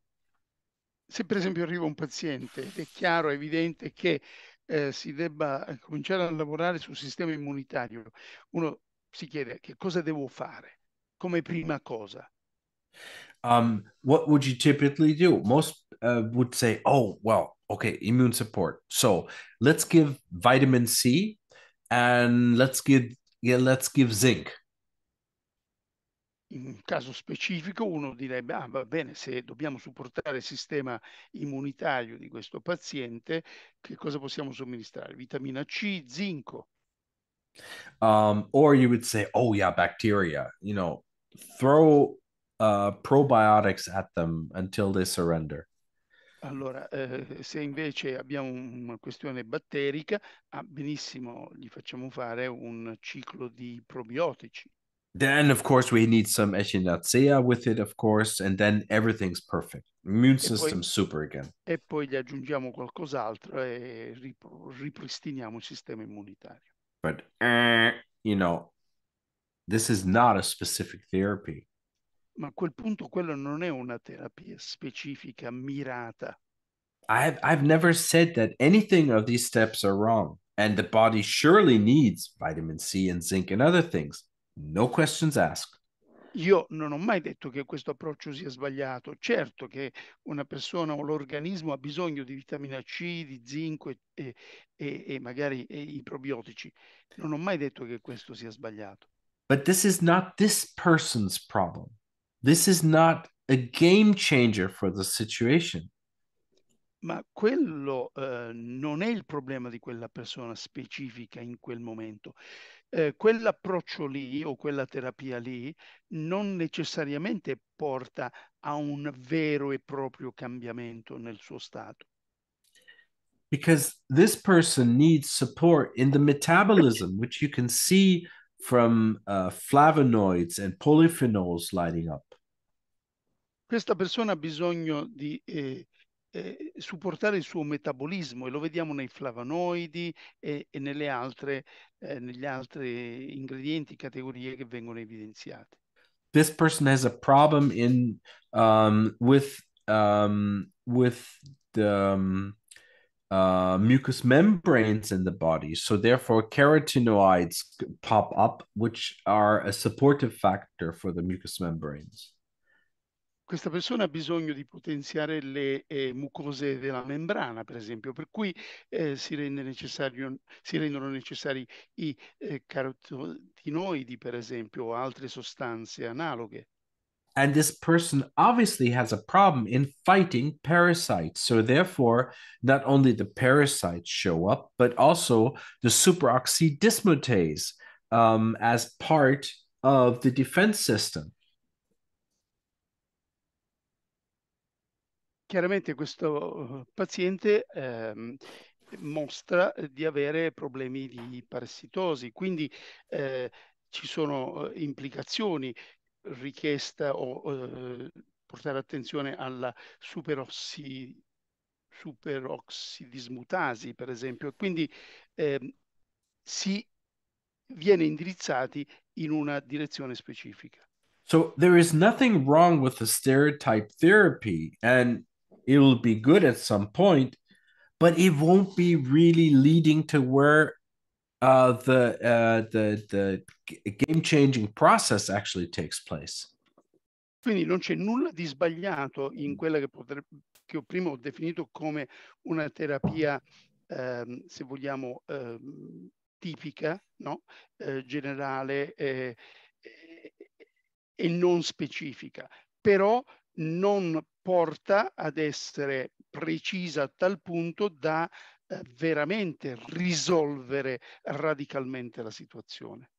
[SPEAKER 2] Se per esempio arriva un paziente ed è chiaro, è evidente che eh, si debba cominciare a lavorare sul sistema immunitario, uno si chiede che cosa devo fare come prima cosa.
[SPEAKER 1] Um, what would you typically do? Most uh, would say, oh, well, okay, immune support. So let's give vitamin C and let's give yeah, let's give zinc. in
[SPEAKER 2] caso specifico uno direbbe, ah va bene, se dobbiamo supportare il sistema immunitario di questo paziente, che cosa possiamo somministrare? Vitamina C, zinco.
[SPEAKER 1] Um, or you would say, oh yeah, bacteria, you know, throw uh, probiotics at them until they surrender.
[SPEAKER 2] Allora, eh, se invece abbiamo una questione batterica, ah, benissimo, gli facciamo fare un ciclo di probiotici.
[SPEAKER 1] Then, of course, we need some echinacea with it, of course, and then everything's perfect. Immune system super again.
[SPEAKER 2] E poi gli aggiungiamo qualcos'altro e ripristiniamo il sistema immunitario.
[SPEAKER 1] But, eh, you know, this is not a specific therapy.
[SPEAKER 2] Ma a quel punto quello non è una terapia specifica, mirata.
[SPEAKER 1] I've, I've never said that anything of these steps are wrong, and the body surely needs vitamin C and zinc and other things. no questions asked.
[SPEAKER 2] Io non ho mai detto che questo approccio sia sbagliato. Certo che una persona o l'organismo ha bisogno di vitamina C, di zinco e, e, e magari e i probiotici. Non ho mai detto che questo sia sbagliato.
[SPEAKER 1] But this is not this person's problem. This is not a game changer for the situation.
[SPEAKER 2] Ma quello uh, non è il problema di quella persona specifica in quel momento. Eh, quell'approccio lì o quella terapia lì non necessariamente porta a un vero e proprio cambiamento nel suo stato.
[SPEAKER 1] Because this person needs support in the metabolism, which you can see from uh, flavonoids and polyphenols lighting up.
[SPEAKER 2] Questa persona ha bisogno di eh, eh, supportare il suo metabolismo e lo vediamo nei flavonoidi e, e nelle altre Eh, negli altri ingredienti, categorie che vengono evidenziate.
[SPEAKER 1] This person has a problem in um, with um, with the um, uh, mucous membranes in the body. So therefore, carotenoids pop up, which are a supportive factor for the mucous membranes.
[SPEAKER 2] questa persona ha bisogno di potenziare le eh, mucose della membrana, per esempio, per cui eh, si, rende si, rendono necessari i eh, carotinoidi, per esempio, o altre sostanze analoghe.
[SPEAKER 1] And this person obviously has a problem in fighting parasites. So, therefore, not only the parasites show up, but also the superoxydismutase um, as part of the defense system.
[SPEAKER 2] chiaramente questo uh, paziente ehm, mostra eh, di avere problemi di parassitosi, quindi eh, ci sono eh, implicazioni, richiesta o eh, portare attenzione alla superossi, superoxidismutasi, per esempio. Quindi eh, si viene indirizzati in una direzione specifica.
[SPEAKER 1] So there is nothing wrong with the stereotype therapy and it'll be good at some point, but it won't be really leading to where uh, the uh, the the game changing process actually takes place.
[SPEAKER 2] Quindi non c'è nulla di sbagliato in quella che, potrebbe, che ho prima ho definito come una terapia, ehm, se vogliamo, ehm, tipica, no? eh, generale eh, eh, e non specifica. Però non porta ad essere precisa a tal punto da eh, veramente risolvere radicalmente la situazione.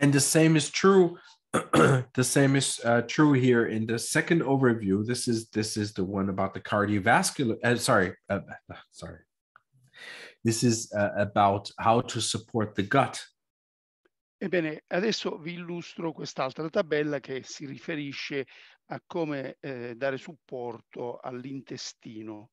[SPEAKER 1] And the same is true. *clears throat* the same is uh, true here in the second overview. This is this is the one about the cardiovascular. Uh, sorry, uh, *sighs* sorry. This is uh, about how to support the gut.
[SPEAKER 2] Ebbene, adesso vi illustro quest'altra tabella che si riferisce a come eh, dare supporto all'intestino.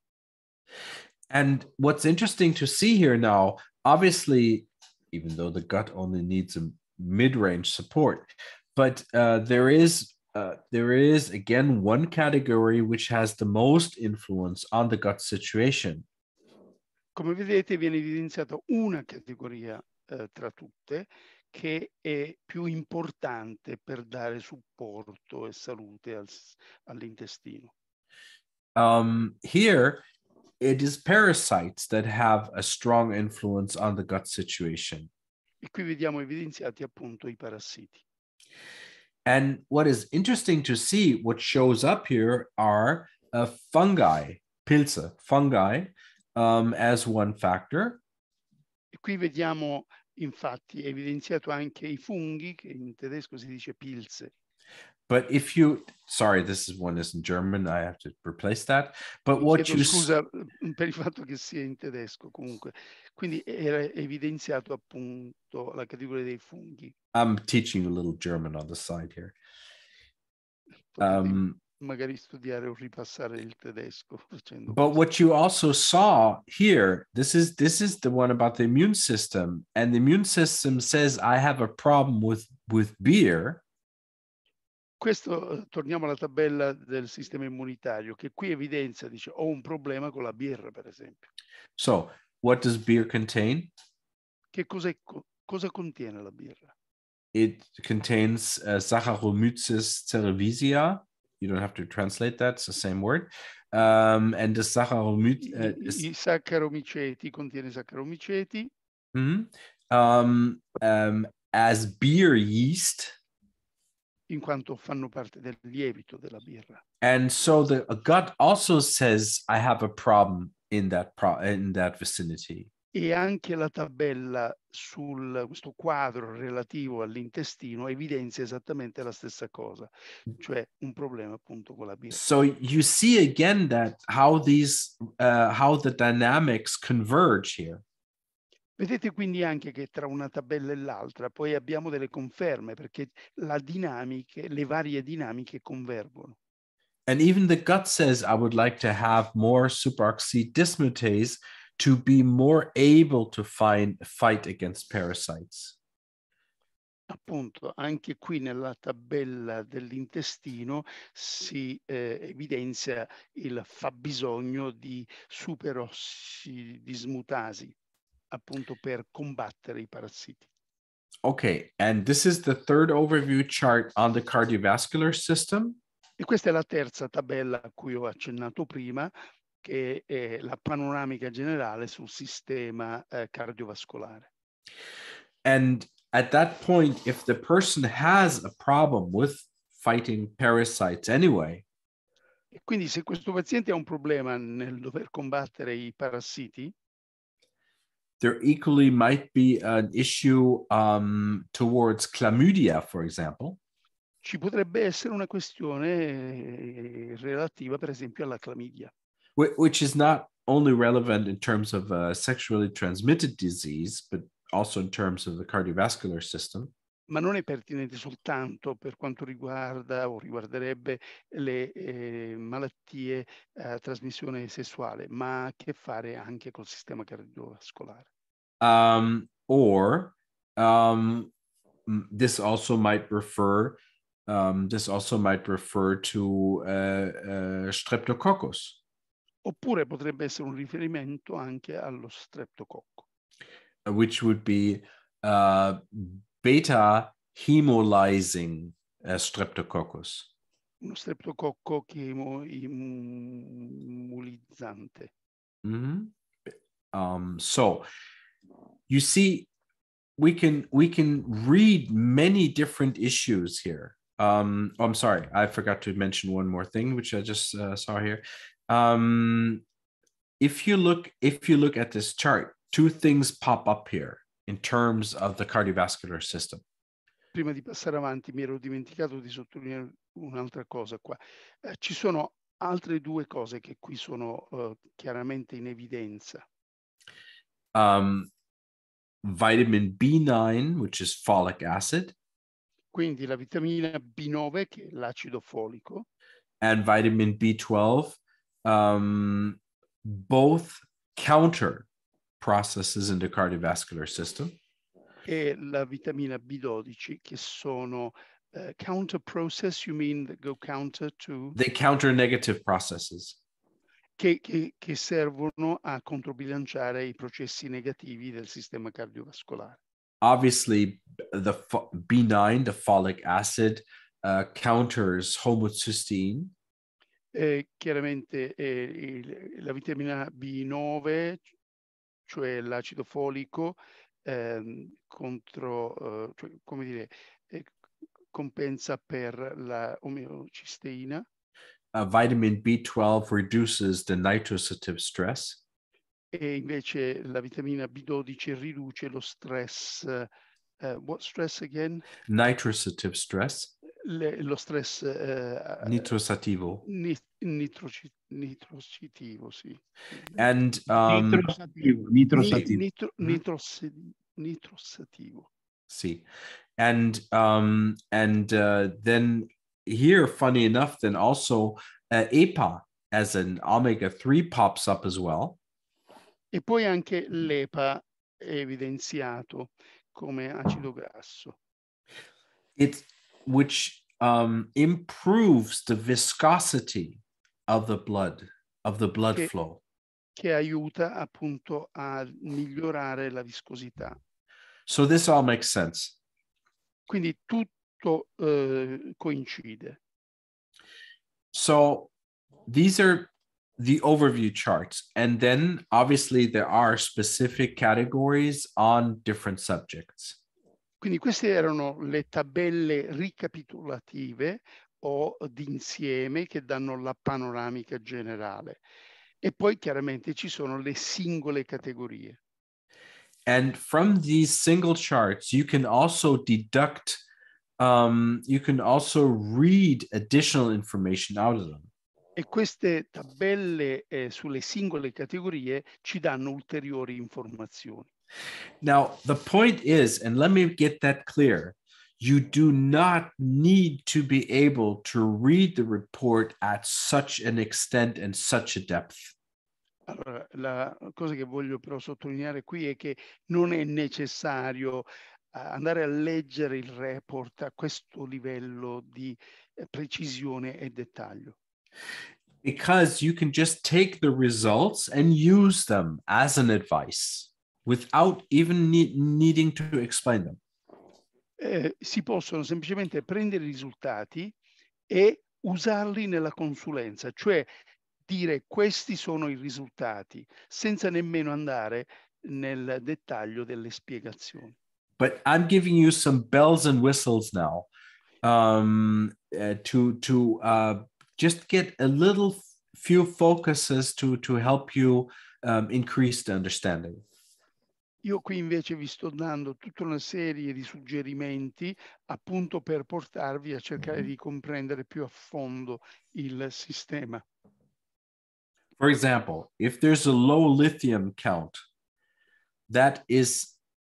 [SPEAKER 1] And what's interesting to see here now, obviously, even though the gut only needs a mid-range support, but uh, there is uh, there is again one category which has the most influence on the gut situation.
[SPEAKER 2] Come vedete, viene evidenziata una categoria eh, tra tutte che è più importante per dare supporto e salute al, all'intestino.
[SPEAKER 1] Um, here, it is parasites that have a strong influence on the gut situation.
[SPEAKER 2] E qui vediamo evidenziati appunto i parassiti.
[SPEAKER 1] And what is interesting to see, what shows up here are uh, fungi, pilze, fungi, um, as one factor.
[SPEAKER 2] E qui vediamo infatti evidenziato anche i funghi, che in tedesco si dice pilze.
[SPEAKER 1] But if you, sorry, this is one is in German, I have to replace that. But what you... Scusa
[SPEAKER 2] mm, per il fatto che sia in tedesco comunque. Quindi era evidenziato appunto la categoria dei funghi.
[SPEAKER 1] I'm teaching a little German on the side here. Um,
[SPEAKER 2] magari studiare o ripassare il tedesco *laughs* facendo But questo. what
[SPEAKER 1] you also saw here, this is this is the one about the immune system and the immune system says I have a problem with with beer.
[SPEAKER 2] Questo eh, torniamo alla tabella del sistema immunitario che qui evidenza dice ho un problema con la birra per esempio.
[SPEAKER 1] So, what does beer contain?
[SPEAKER 2] Che cosa, cosa contiene la birra?
[SPEAKER 1] It contains uh, Saccharomyces cerevisiae you don't have to translate that. It's the same word. Um, and the saccharomyces. Uh, is... I
[SPEAKER 2] saccharomyceti contiene saccharomyceti.
[SPEAKER 1] Mm -hmm. um, um, as beer yeast.
[SPEAKER 2] In quanto fanno parte del lievito della birra.
[SPEAKER 1] And so the gut also says, I have a problem in that pro- in that vicinity.
[SPEAKER 2] e anche la tabella sul questo quadro relativo all'intestino evidenzia esattamente la stessa cosa, cioè un problema appunto con la bilancia. So
[SPEAKER 1] you see again that how these uh, how the dynamics converge here.
[SPEAKER 2] Vedete quindi anche che tra una tabella e l'altra poi abbiamo delle conferme perché la dinamiche, le varie dinamiche convergono.
[SPEAKER 1] And even the gut says I would like to have more superoxy dismutase to be more able to find, fight against parasites.
[SPEAKER 2] Appunto, anche qui nella tabella dell'intestino si eh, evidenzia il fabbisogno di superossidismutasi, appunto per combattere i parassiti.
[SPEAKER 1] Ok, and this is the third overview chart on the cardiovascular system.
[SPEAKER 2] E questa è la terza tabella a cui ho accennato prima che è la panoramica generale sul sistema eh, cardiovascolare.
[SPEAKER 1] And at that point, if the person has a problem with fighting parasites anyway,
[SPEAKER 2] e quindi se questo paziente ha un problema nel dover combattere i parassiti,
[SPEAKER 1] there equally might be an issue um, towards chlamydia, for example.
[SPEAKER 2] Ci potrebbe essere una questione eh, relativa, per esempio, alla clamidia.
[SPEAKER 1] which is not only relevant in terms of uh, sexually transmitted disease, but also in terms of the cardiovascular system.
[SPEAKER 2] ma non è pertinente soltanto per quanto riguarda o riguarderebbe le eh, malattie eh, a eh, trasmissione sessuale, ma a che fare anche col sistema cardiovascolare.
[SPEAKER 1] Um, or um, this also might refer um, this also might refer to uh, uh, Streptococcus
[SPEAKER 2] oppure potrebbe essere un riferimento anche allo streptococco.
[SPEAKER 1] Uh, which would be uh, beta hemolyzing uh, streptococcus.
[SPEAKER 2] Uno streptococco chemoimulizzante.
[SPEAKER 1] Mm-hmm. Um, so you see, we can we can read many different issues here. Um, oh, I'm sorry, I forgot to mention one more thing, which I just uh, saw here. Um, if you look if you look at this chart, two things pop up here in terms of the cardiovascular system.
[SPEAKER 2] Prima di passare avanti, mi ero dimenticato di sottolineare un'altra cosa qua. Eh, ci sono altre due cose che qui sono uh, chiaramente in evidenza.
[SPEAKER 1] Um, vitamin B9, which is folic acid.
[SPEAKER 2] Quindi la vitamina B9, che è l'acido folico.
[SPEAKER 1] And vitamin B12, um, both counter processes in the cardiovascular system.
[SPEAKER 2] E la vitamina B12 che sono uh, counter process, you mean that go counter to? They counter
[SPEAKER 1] negative processes.
[SPEAKER 2] Che, che, che servono a controbilanciare i processi negativi del sistema cardiovascolare.
[SPEAKER 1] Obviously, the B9, the folic acid, uh, counters homocysteine.
[SPEAKER 2] Eh, chiaramente eh, il, la vitamina B9, cioè l'acido folico, ehm, contro, eh, cioè, come dire, eh, compensa per la
[SPEAKER 1] omeocisteina. Uh, vitamin B12 reduces the nitrosative stress.
[SPEAKER 2] E invece la vitamina B12 riduce lo stress. Uh, what stress again?
[SPEAKER 1] Nitrosative stress
[SPEAKER 2] le, lo stress uh,
[SPEAKER 1] nitrosativo.
[SPEAKER 2] Nit, nitroci, nitrositivo, sì.
[SPEAKER 1] And, um, nitrosativo, nitrosativo.
[SPEAKER 2] Nitro, mm-hmm. nitros, nitrosativo.
[SPEAKER 1] Sì. And, um, and uh, then here, funny enough, then also uh, EPA as an omega-3 pops up as well.
[SPEAKER 2] E poi anche l'EPA evidenziato come acido grasso.
[SPEAKER 1] It's which um, improves the viscosity of the blood, of the blood che, flow.
[SPEAKER 2] Che aiuta appunto a migliorare la viscosità.
[SPEAKER 1] So this all makes sense.
[SPEAKER 2] Quindi tutto uh, coincide.
[SPEAKER 1] So these are the overview charts. And then obviously there are specific categories on different subjects.
[SPEAKER 2] Quindi queste erano le tabelle ricapitolative o d'insieme che danno la panoramica generale. E poi chiaramente ci sono le singole categorie.
[SPEAKER 1] And from these single charts, you can also deduct, um, you can also read additional information out of them.
[SPEAKER 2] E queste tabelle eh, sulle singole categorie ci danno ulteriori informazioni.
[SPEAKER 1] Now, the point is, and let me get that clear you do not need to be able to read the report at such an extent and such a depth.
[SPEAKER 2] Allora, la cosa che voglio però sottolineare qui è che non è necessario eh, andare a leggere il report a questo livello di eh, precisione e dettaglio.
[SPEAKER 1] Because you can just take the results and use them as an advice without even need, needing to explain them.
[SPEAKER 2] Eh, si possono semplicemente prendere i risultati e usarli nella consulenza, cioè dire questi sono i risultati, senza nemmeno andare nel dettaglio delle spiegazioni.
[SPEAKER 1] But I'm giving you some bells and whistles now um, uh, to, to uh, just get a little few focuses to, to help you um, increase the understanding.
[SPEAKER 2] Io qui invece vi sto dando tutta una serie di suggerimenti appunto per portarvi a cercare di comprendere più a fondo il sistema.
[SPEAKER 1] For example, if there's a low lithium count, that is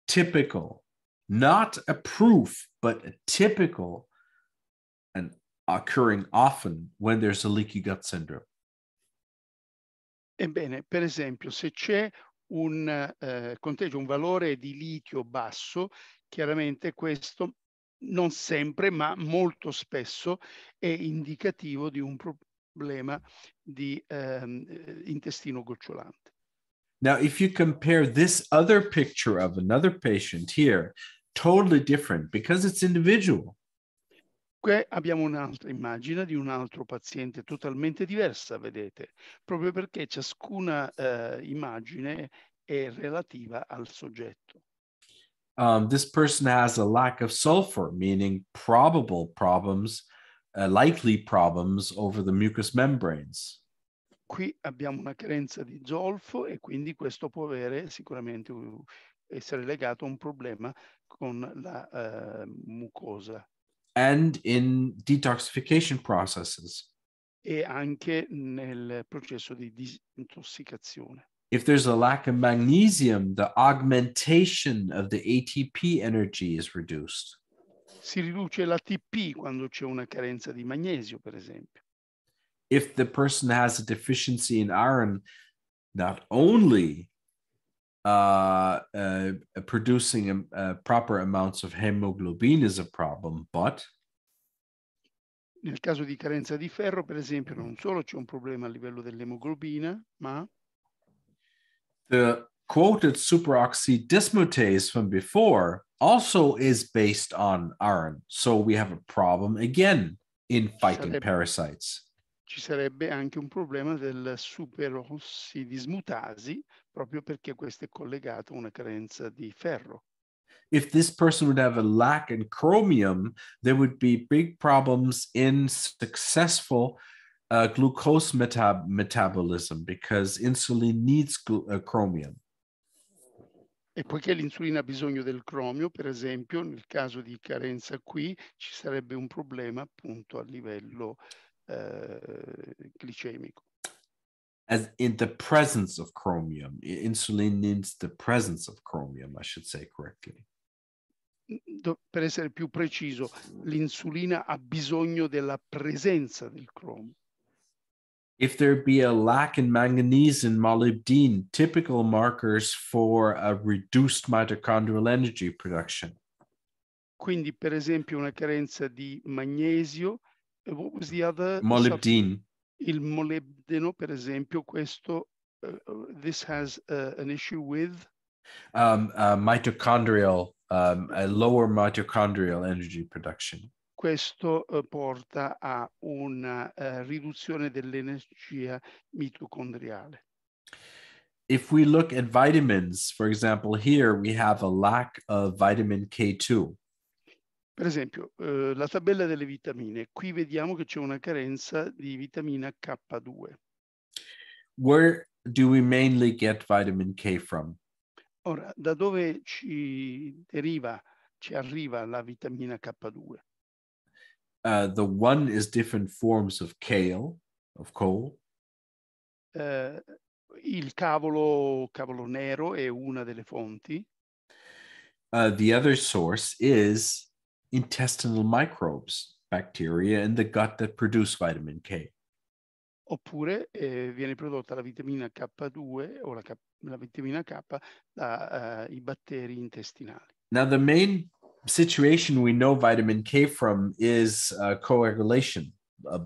[SPEAKER 1] typical, not a proof, but a typical and occurring often when there's a leaky gut syndrome.
[SPEAKER 2] Ebbene, per esempio, se c'è un eh, conteggio, un valore di litio basso, chiaramente questo non sempre, ma molto spesso è indicativo di un problema di um, intestino gocciolante.
[SPEAKER 1] Now, if you compare this other picture of another patient here, totally different because it's individual.
[SPEAKER 2] Qui abbiamo un'altra immagine di un altro paziente totalmente diversa, vedete, proprio perché ciascuna eh, immagine è relativa al soggetto.
[SPEAKER 1] Um, this person has a lack of sulfur, meaning probable problems, uh, likely problems over the mucous membranes.
[SPEAKER 2] Qui abbiamo una carenza di zolfo e quindi questo può avere sicuramente essere legato a un problema con la uh, mucosa
[SPEAKER 1] and in detoxification processes.
[SPEAKER 2] E anche nel processo di disintossicazione.
[SPEAKER 1] If there's a lack of magnesium, the augmentation of the ATP energy is reduced.
[SPEAKER 2] Si riduce l'ATP quando c'è una carenza di magnesio, per esempio.
[SPEAKER 1] If the person has a deficiency in iron, not only uh, uh, producing um, uh, proper amounts of hemoglobin is a problem, but
[SPEAKER 2] nel caso di carenza di ferro, per esempio, non solo c'è un problema a livello dell'emoglobina, ma
[SPEAKER 1] the quoted superoxy dismutase from before also is based on iron, so we have a problem again in fighting sarebbe, parasites.
[SPEAKER 2] Ci sarebbe anche un problema del superossidismutasi proprio perché questo è collegato a una carenza di ferro.
[SPEAKER 1] If this person would have a lack in chromium, there would be big problems in successful uh, glucose metab metabolism because insulin needs uh, chromium.
[SPEAKER 2] E poiché l'insulina ha bisogno del cromio, per esempio, nel caso di carenza qui ci sarebbe un problema appunto a livello eh, glicemico.
[SPEAKER 1] as in the presence of chromium. Insulin needs the presence of chromium, I should say correctly.
[SPEAKER 2] Per essere più preciso, l'insulina ha bisogno della presenza del cromo.
[SPEAKER 1] If there be a lack in manganese and molybdenum, typical markers for a reduced mitochondrial energy production.
[SPEAKER 2] Quindi, per esempio, una carenza di magnesio. What was the other? Molybdenum il molibdeno, per esempio, questo, uh, this has uh, an issue with?
[SPEAKER 1] Um, uh, mitochondrial, um, a lower mitochondrial energy production.
[SPEAKER 2] Questo eh, porta a una riduzione dell'energia mitocondriale.
[SPEAKER 1] If we look at vitamins, for example, here we have a lack of vitamin K2.
[SPEAKER 2] Per esempio, eh, la tabella delle vitamine. Qui vediamo che c'è una carenza di vitamina K2.
[SPEAKER 1] Where do we mainly get vitamin K from?
[SPEAKER 2] Ora, da dove ci deriva, ci arriva la vitamina K2?
[SPEAKER 1] Uh, the one is different forms of kale, of coal.
[SPEAKER 2] Uh, il cavolo, cavolo nero è una delle fonti.
[SPEAKER 1] Uh, the other source is intestinal microbes, bacteria in the gut that produce vitamin K.
[SPEAKER 2] Oppure eh, viene prodotta la vitamina K2 o la, K, la vitamina K dai eh, uh, batteri intestinali.
[SPEAKER 1] Now the main situation we know vitamin K from is uh, coagulation. Uh,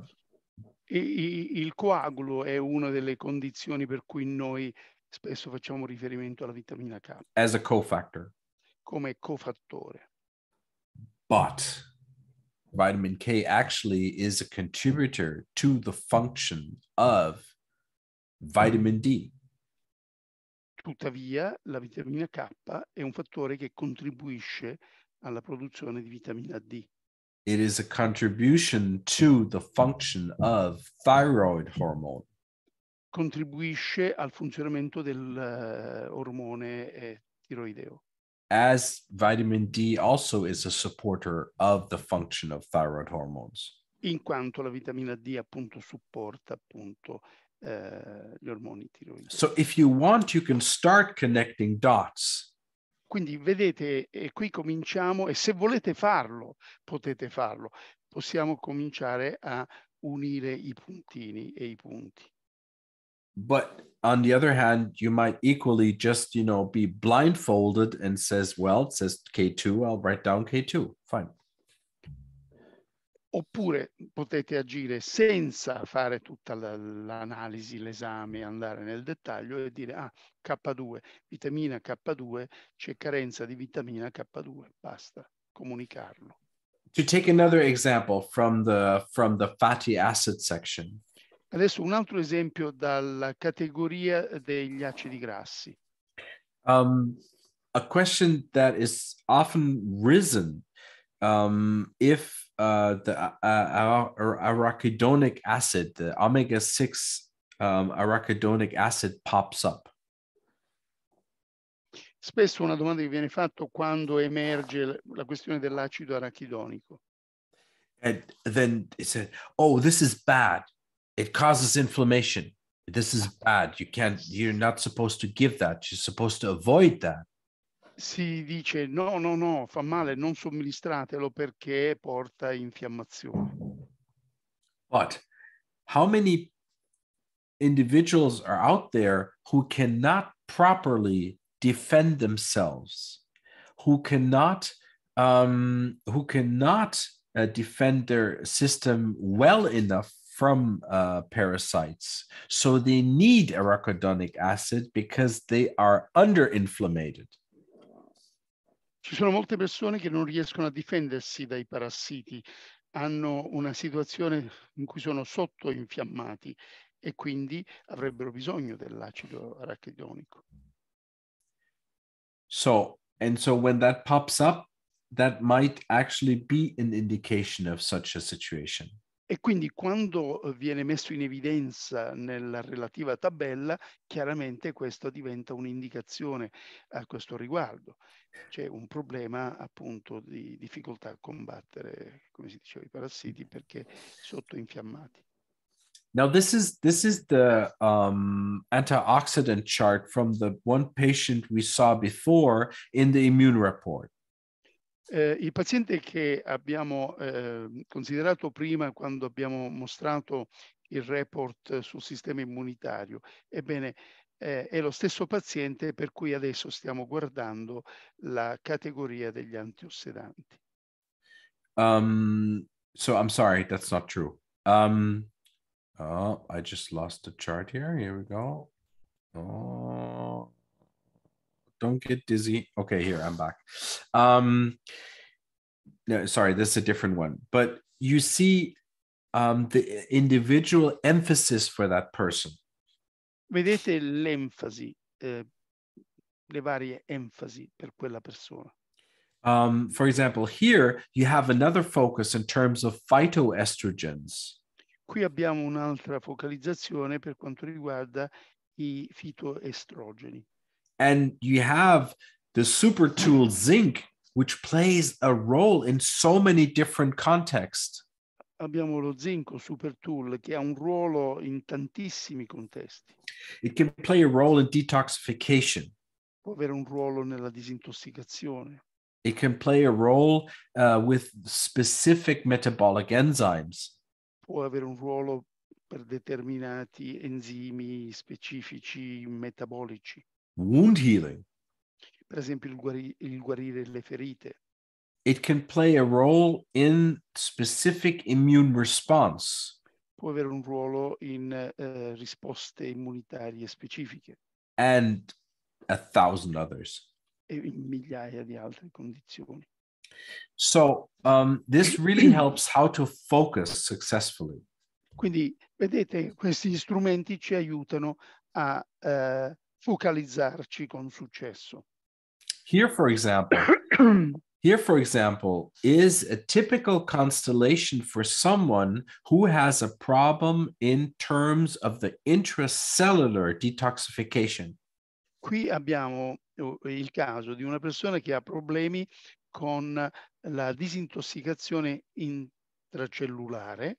[SPEAKER 2] il coagulo è una delle condizioni per cui noi spesso facciamo riferimento alla vitamina K.
[SPEAKER 1] As a cofactor.
[SPEAKER 2] Come cofattore
[SPEAKER 1] but vitamin K actually is a contributor to the function of vitamin D.
[SPEAKER 2] Tuttavia, la vitamina K è un fattore che contribuisce alla produzione di vitamina D.
[SPEAKER 1] It is a contribution to the function of thyroid hormone.
[SPEAKER 2] Contribuisce al funzionamento dell'ormone eh, uh, eh, tiroideo
[SPEAKER 1] as vitamin D also is a supporter of the function of thyroid hormones.
[SPEAKER 2] In quanto la vitamina D appunto supporta appunto uh, gli ormoni tiroidi.
[SPEAKER 1] So if you want you can start connecting dots.
[SPEAKER 2] Quindi vedete, e qui cominciamo, e se volete farlo, potete farlo. Possiamo cominciare a unire i puntini e i punti.
[SPEAKER 1] but on the other hand you might equally just you know be blindfolded and says well it says k2 i'll write down k2 fine
[SPEAKER 2] oppure potete agire senza fare tutta l'analisi, l'esame, andare nel dettaglio e dire ah K2, vitamina K2, c'è carenza di vitamina K2, basta comunicarlo.
[SPEAKER 1] To take another example from the from the fatty acid section.
[SPEAKER 2] Adesso un altro esempio dalla categoria degli acidi grassi.
[SPEAKER 1] Um, a question that is often risen um, if uh, the uh, uh arachidonic acid, the omega 6 um, arachidonic acid pops up.
[SPEAKER 2] Spesso una domanda che viene fatta quando emerge la questione dell'acido arachidonico.
[SPEAKER 1] And then it said, oh, this is bad. it causes inflammation. This is bad. You can't, you're not supposed to give that. You're supposed to avoid that.
[SPEAKER 2] Si dice no, no, no, fa male, non somministratelo perché porta infiammazione.
[SPEAKER 1] But how many individuals are out there who cannot properly defend themselves, who cannot um, who cannot uh, defend their system well enough from uh, parasites. So they need arachidonic acid because they are underinflammated.
[SPEAKER 2] Ci sono molte persone che non riescono a difendersi dai parassiti, hanno una situazione in cui sono sottoinfiammati e quindi avrebbero bisogno dell'acido
[SPEAKER 1] arachidonico. So, and so when that pops up, that might actually be an indication of such a situation.
[SPEAKER 2] E quindi quando eh, viene messo in evidenza nella relativa tabella, chiaramente questo diventa un'indicazione a questo riguardo. C'è un problema appunto di difficoltà a combattere, come si diceva, i parassiti perché sottoinfiammati.
[SPEAKER 1] Now this is this is the um, antioxidant chart from the one patient we saw before in the immune report.
[SPEAKER 2] Eh, il paziente che abbiamo eh, considerato prima quando abbiamo mostrato il report sul sistema immunitario, ebbene eh, è lo stesso paziente per cui adesso stiamo guardando la categoria degli antiossidanti.
[SPEAKER 1] Um, so I'm sorry, that's not true. Um, oh, I just lost the chart here. Here we go. Oh. don't get dizzy. Okay, here I'm back. Um, no, sorry, this is a different one. But you see um, the individual emphasis for that person.
[SPEAKER 2] Vedete l'enfasi, eh, le varie enfasi per quella persona.
[SPEAKER 1] Um, for example, here you have another focus in terms of phytoestrogens.
[SPEAKER 2] Qui abbiamo un'altra focalizzazione per quanto riguarda i fitoestrogeni.
[SPEAKER 1] And you have the super tool zinc, which plays a role in so many different contexts.
[SPEAKER 2] Abbiamo lo zinco super tool che ha un ruolo in tantissimi contesti.
[SPEAKER 1] It can play a role in detoxification.
[SPEAKER 2] Può avere un ruolo nella disintossicazione.
[SPEAKER 1] It can play a role uh, with specific metabolic enzymes.
[SPEAKER 2] Può avere un ruolo per determinati enzimi specifici metabolici
[SPEAKER 1] wound healing.
[SPEAKER 2] Per esempio, il, guari- il guarire le ferite.
[SPEAKER 1] It can play a role in specific immune response.
[SPEAKER 2] Può avere un ruolo in uh, risposte immunitarie specifiche.
[SPEAKER 1] And a thousand others.
[SPEAKER 2] E migliaia di altre condizioni.
[SPEAKER 1] So um, this really helps how to focus successfully.
[SPEAKER 2] Quindi vedete questi strumenti ci aiutano a uh, focalizzarci con successo.
[SPEAKER 1] Here, for example, *clears throat* here, for example, is a typical constellation for someone who has a problem in terms of the intracellular detoxification.
[SPEAKER 2] Qui abbiamo uh, il caso di una persona che ha problemi con la disintossicazione intracellulare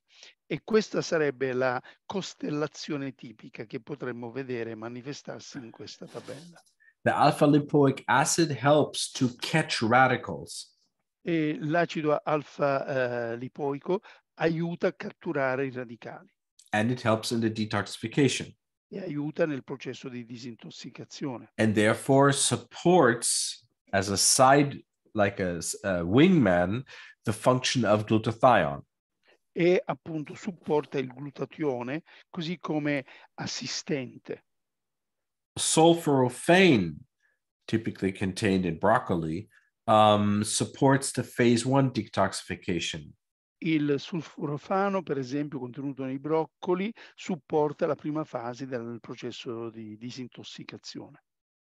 [SPEAKER 2] e questa sarebbe la costellazione tipica che potremmo vedere manifestarsi in questa tabella.
[SPEAKER 1] The alpha lipoic acid helps to catch radicals.
[SPEAKER 2] E l'acido alfa uh, lipoico aiuta a catturare i radicali.
[SPEAKER 1] And it helps in the detoxification.
[SPEAKER 2] E aiuta nel processo di disintossicazione.
[SPEAKER 1] And therefore supports as a side like a, a wingman the function of glutathione
[SPEAKER 2] e appunto supporta il glutatione così come assistente.
[SPEAKER 1] Sulforaphane, typically contained in broccoli, um, supports the phase one detoxification.
[SPEAKER 2] Il sulforofano, per esempio, contenuto nei broccoli, supporta la prima fase del processo di disintossicazione.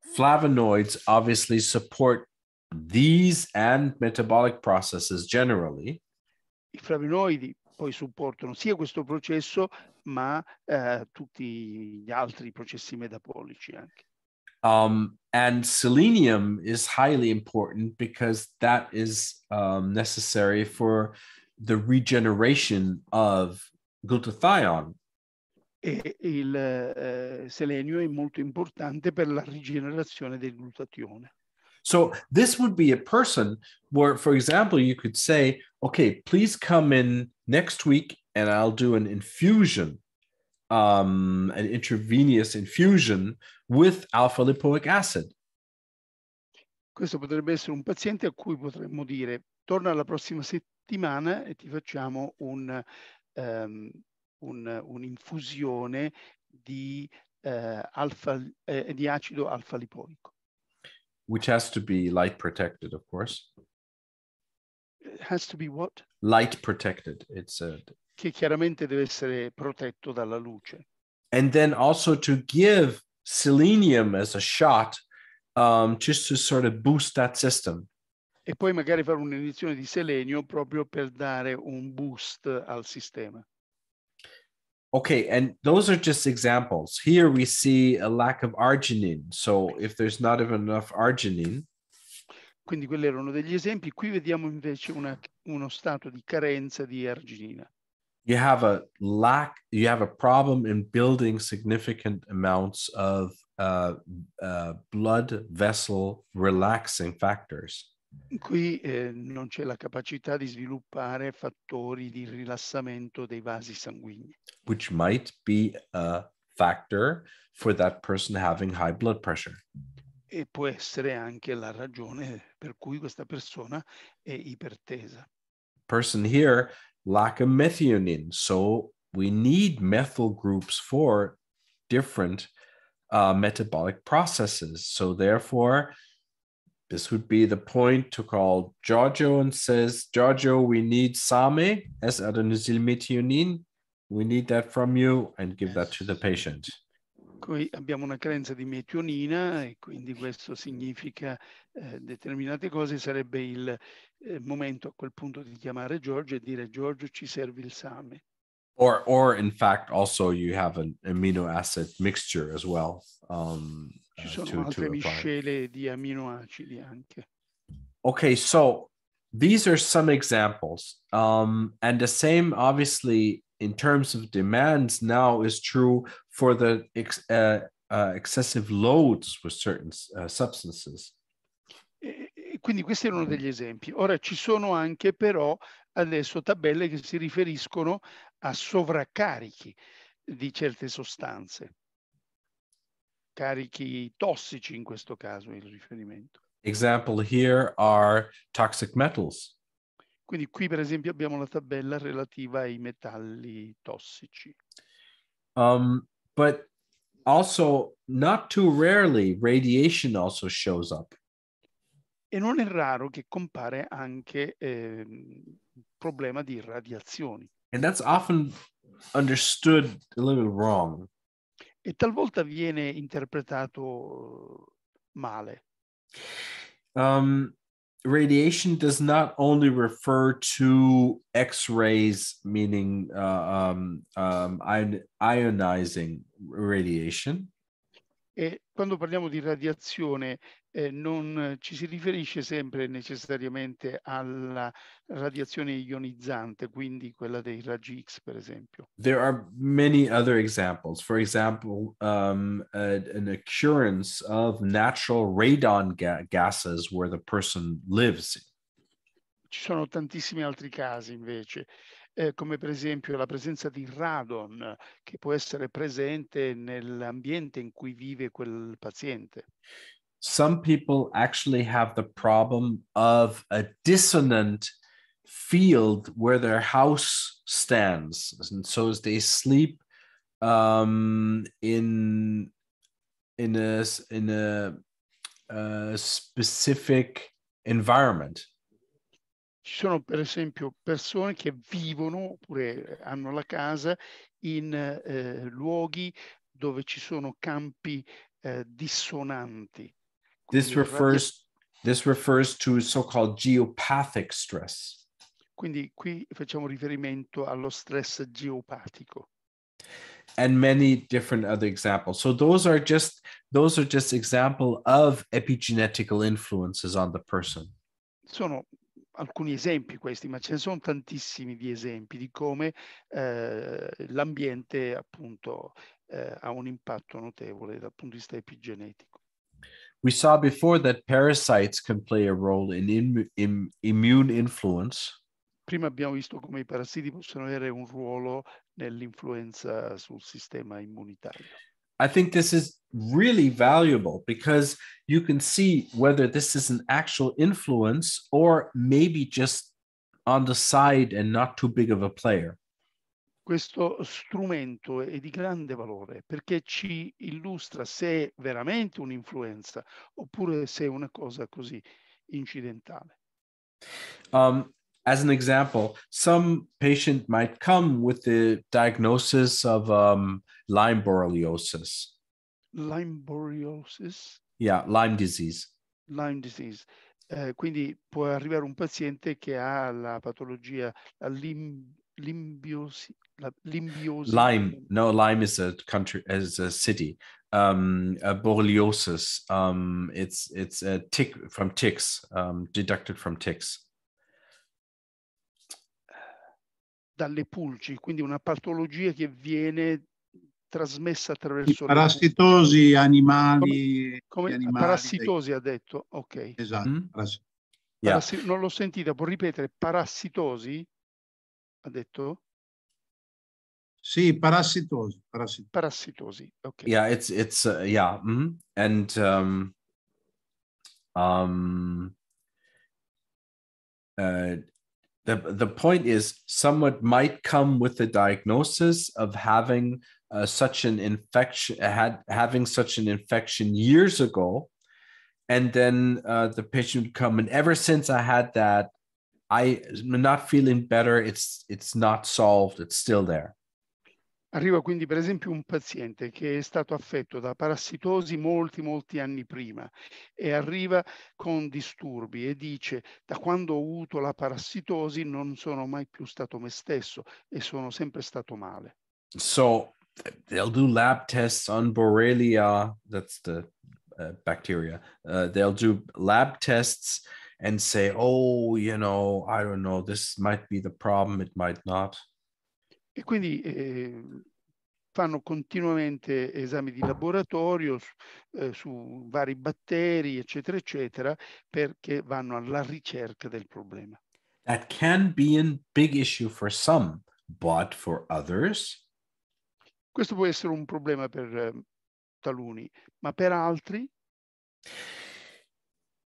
[SPEAKER 1] Flavonoids obviously support these and metabolic processes generally.
[SPEAKER 2] I flavonoidi poi supportano sia questo processo ma eh, tutti gli altri processi metabolici anche.
[SPEAKER 1] Um, and selenium is highly important because that is um, necessary for the regeneration of glutathione.
[SPEAKER 2] E il uh, selenio è molto importante per la rigenerazione del glutathione.
[SPEAKER 1] So this would be a person where, for example, you could say, okay, please come in next week and I'll do an infusion, um, an intravenous infusion with alpha lipoic acid.
[SPEAKER 2] Questo potrebbe essere un paziente a cui potremmo dire torna la prossima settimana e ti facciamo un, um, un, un'infusione di, uh, eh, alfa, eh, di acido alfa lipoico
[SPEAKER 1] which has to be light protected, of course.
[SPEAKER 2] It has to be what?
[SPEAKER 1] Light protected, it said.
[SPEAKER 2] Che chiaramente deve essere protetto dalla luce.
[SPEAKER 1] And then also to give selenium as a shot, um, just to sort of boost that system.
[SPEAKER 2] E poi magari fare un'iniezione di selenio proprio per dare un boost al sistema.
[SPEAKER 1] Okay, and those are just examples. Here we see a lack of arginine. So if there's not even enough arginine.
[SPEAKER 2] Quindi quelli erano degli esempi. Qui vediamo invece una, uno stato di carenza di arginina.
[SPEAKER 1] You have a lack, you have a problem in building significant amounts of uh, uh, blood vessel relaxing factors.
[SPEAKER 2] Qui eh, non c'è la capacità di sviluppare fattori di rilassamento dei vasi sanguigni.
[SPEAKER 1] Which might be a factor for that person having high blood pressure.
[SPEAKER 2] E può essere anche la ragione per cui questa persona è ipertesa.
[SPEAKER 1] Person here lack of methionine, so we need methyl groups for different uh, metabolic processes. So therefore, This would be the point to call Giorgio and says, Giorgio, we need Same as adenosine metionine. We need that from you and give that to the patient.
[SPEAKER 2] Qui abbiamo una carenza di metionina e quindi questo significa eh, determinate cose. Sarebbe il eh, momento a quel punto di chiamare Giorgio e dire Giorgio ci serve il same.
[SPEAKER 1] or or in fact also you have an amino acid mixture as well um, uh, okay so these are some examples um, and the same obviously in terms of demands now is true for the ex, uh, uh, excessive loads with certain uh, substances
[SPEAKER 2] quindi questi erano mm-hmm. degli esempi ora ci sono anche però adesso tabelle che si riferiscono a sovraccarichi di certe sostanze, carichi tossici in questo caso il riferimento.
[SPEAKER 1] Example here are toxic metals.
[SPEAKER 2] Quindi qui per esempio abbiamo la tabella relativa ai metalli tossici.
[SPEAKER 1] Um, but also not too rarely radiation also shows up.
[SPEAKER 2] E non è raro che compare anche eh, problema di radiazioni.
[SPEAKER 1] And that's often understood a little bit wrong.
[SPEAKER 2] E talvolta viene interpretato male.
[SPEAKER 1] Um, radiation does not only refer to X-rays, meaning uh, um, um, ionizing radiation.
[SPEAKER 2] E quando parliamo di radiazione eh, non ci si riferisce sempre necessariamente alla radiazione ionizzante, quindi quella dei raggi X, per esempio.
[SPEAKER 1] There are many other examples. For example, um, a, an occurrence of natural radon ga- gases where the person lives.
[SPEAKER 2] Ci sono tantissimi altri casi invece. Eh, come per esempio la presenza di radon che può essere presente nell'ambiente in cui vive quel paziente.
[SPEAKER 1] some people actually have the problem of a dissonant field where their house stands. And so they sleep um, in in a in a, a specific environment.
[SPEAKER 2] Ci sono per esempio persone che vivono oppure hanno la casa in eh, luoghi dove ci sono campi eh, dissonanti. This refers,
[SPEAKER 1] this refers to so-called geopathic stress.
[SPEAKER 2] Quindi qui facciamo riferimento allo stress geopatico.
[SPEAKER 1] And many different other examples. So those are just those are just example of epigenetical influences on the person.
[SPEAKER 2] Sono alcuni esempi questi, ma ce ne sono tantissimi di esempi di come eh, l'ambiente appunto eh, ha un impatto notevole dal punto di vista epigenetico.
[SPEAKER 1] We saw before that parasites can play a role in, in, in immune influence.
[SPEAKER 2] Prima abbiamo visto come i parassiti possono avere un ruolo nell'influenza sul sistema immunitario.
[SPEAKER 1] I think this is really valuable because you can see whether this is an actual influence or maybe just on the side and not too big of a player.
[SPEAKER 2] questo strumento è di grande valore perché ci illustra se è veramente un'influenza oppure se è una cosa così incidentale.
[SPEAKER 1] Um, as an example, some patient might come with the diagnosis of um, Lyme borreliosis.
[SPEAKER 2] Lyme borreliosis?
[SPEAKER 1] Yeah, Lyme disease.
[SPEAKER 2] Lyme disease. Eh, quindi può arrivare un paziente che ha la patologia la lim, limbiosi, Limbiosis.
[SPEAKER 1] Lyme. No, Lyme is a country, is a city. Um, uh, borreliosis. Um, it's it's a tick from ticks, um, deducted from ticks.
[SPEAKER 2] Dalle pulci, quindi una patologia che viene trasmessa attraverso I
[SPEAKER 3] parassitosi animali, come, come animali parassitosi
[SPEAKER 2] dei... ha detto ok esatto mm? Mm-hmm. Parass... Yeah. Parass... non l'ho sentita può ripetere parassitosi ha detto
[SPEAKER 3] See, parasitosi. Parasitosi. Okay.
[SPEAKER 1] Yeah, it's it's uh, yeah, mm-hmm. and um, um, uh, the the point is, someone might come with the diagnosis of having uh, such an infection, had having such an infection years ago, and then uh, the patient would come, and ever since I had that, I'm not feeling better. It's it's not solved. It's still there
[SPEAKER 2] Arriva quindi per esempio un paziente che è stato affetto da parassitosi molti molti anni prima e arriva con disturbi e dice da quando ho avuto la parassitosi non sono mai più stato me stesso e sono sempre stato male.
[SPEAKER 1] So they'll do lab tests on Borrelia, that's the uh, bacteria. Uh, they'll do lab tests and say, oh, you know, I don't know, this might be the problem, it might not.
[SPEAKER 2] E quindi eh, fanno continuamente esami di laboratorio su, eh, su vari batteri, eccetera, eccetera, perché vanno alla ricerca del problema.
[SPEAKER 1] That can be a big issue for some, but for others.
[SPEAKER 2] Questo può essere un problema per eh, taluni, ma per altri.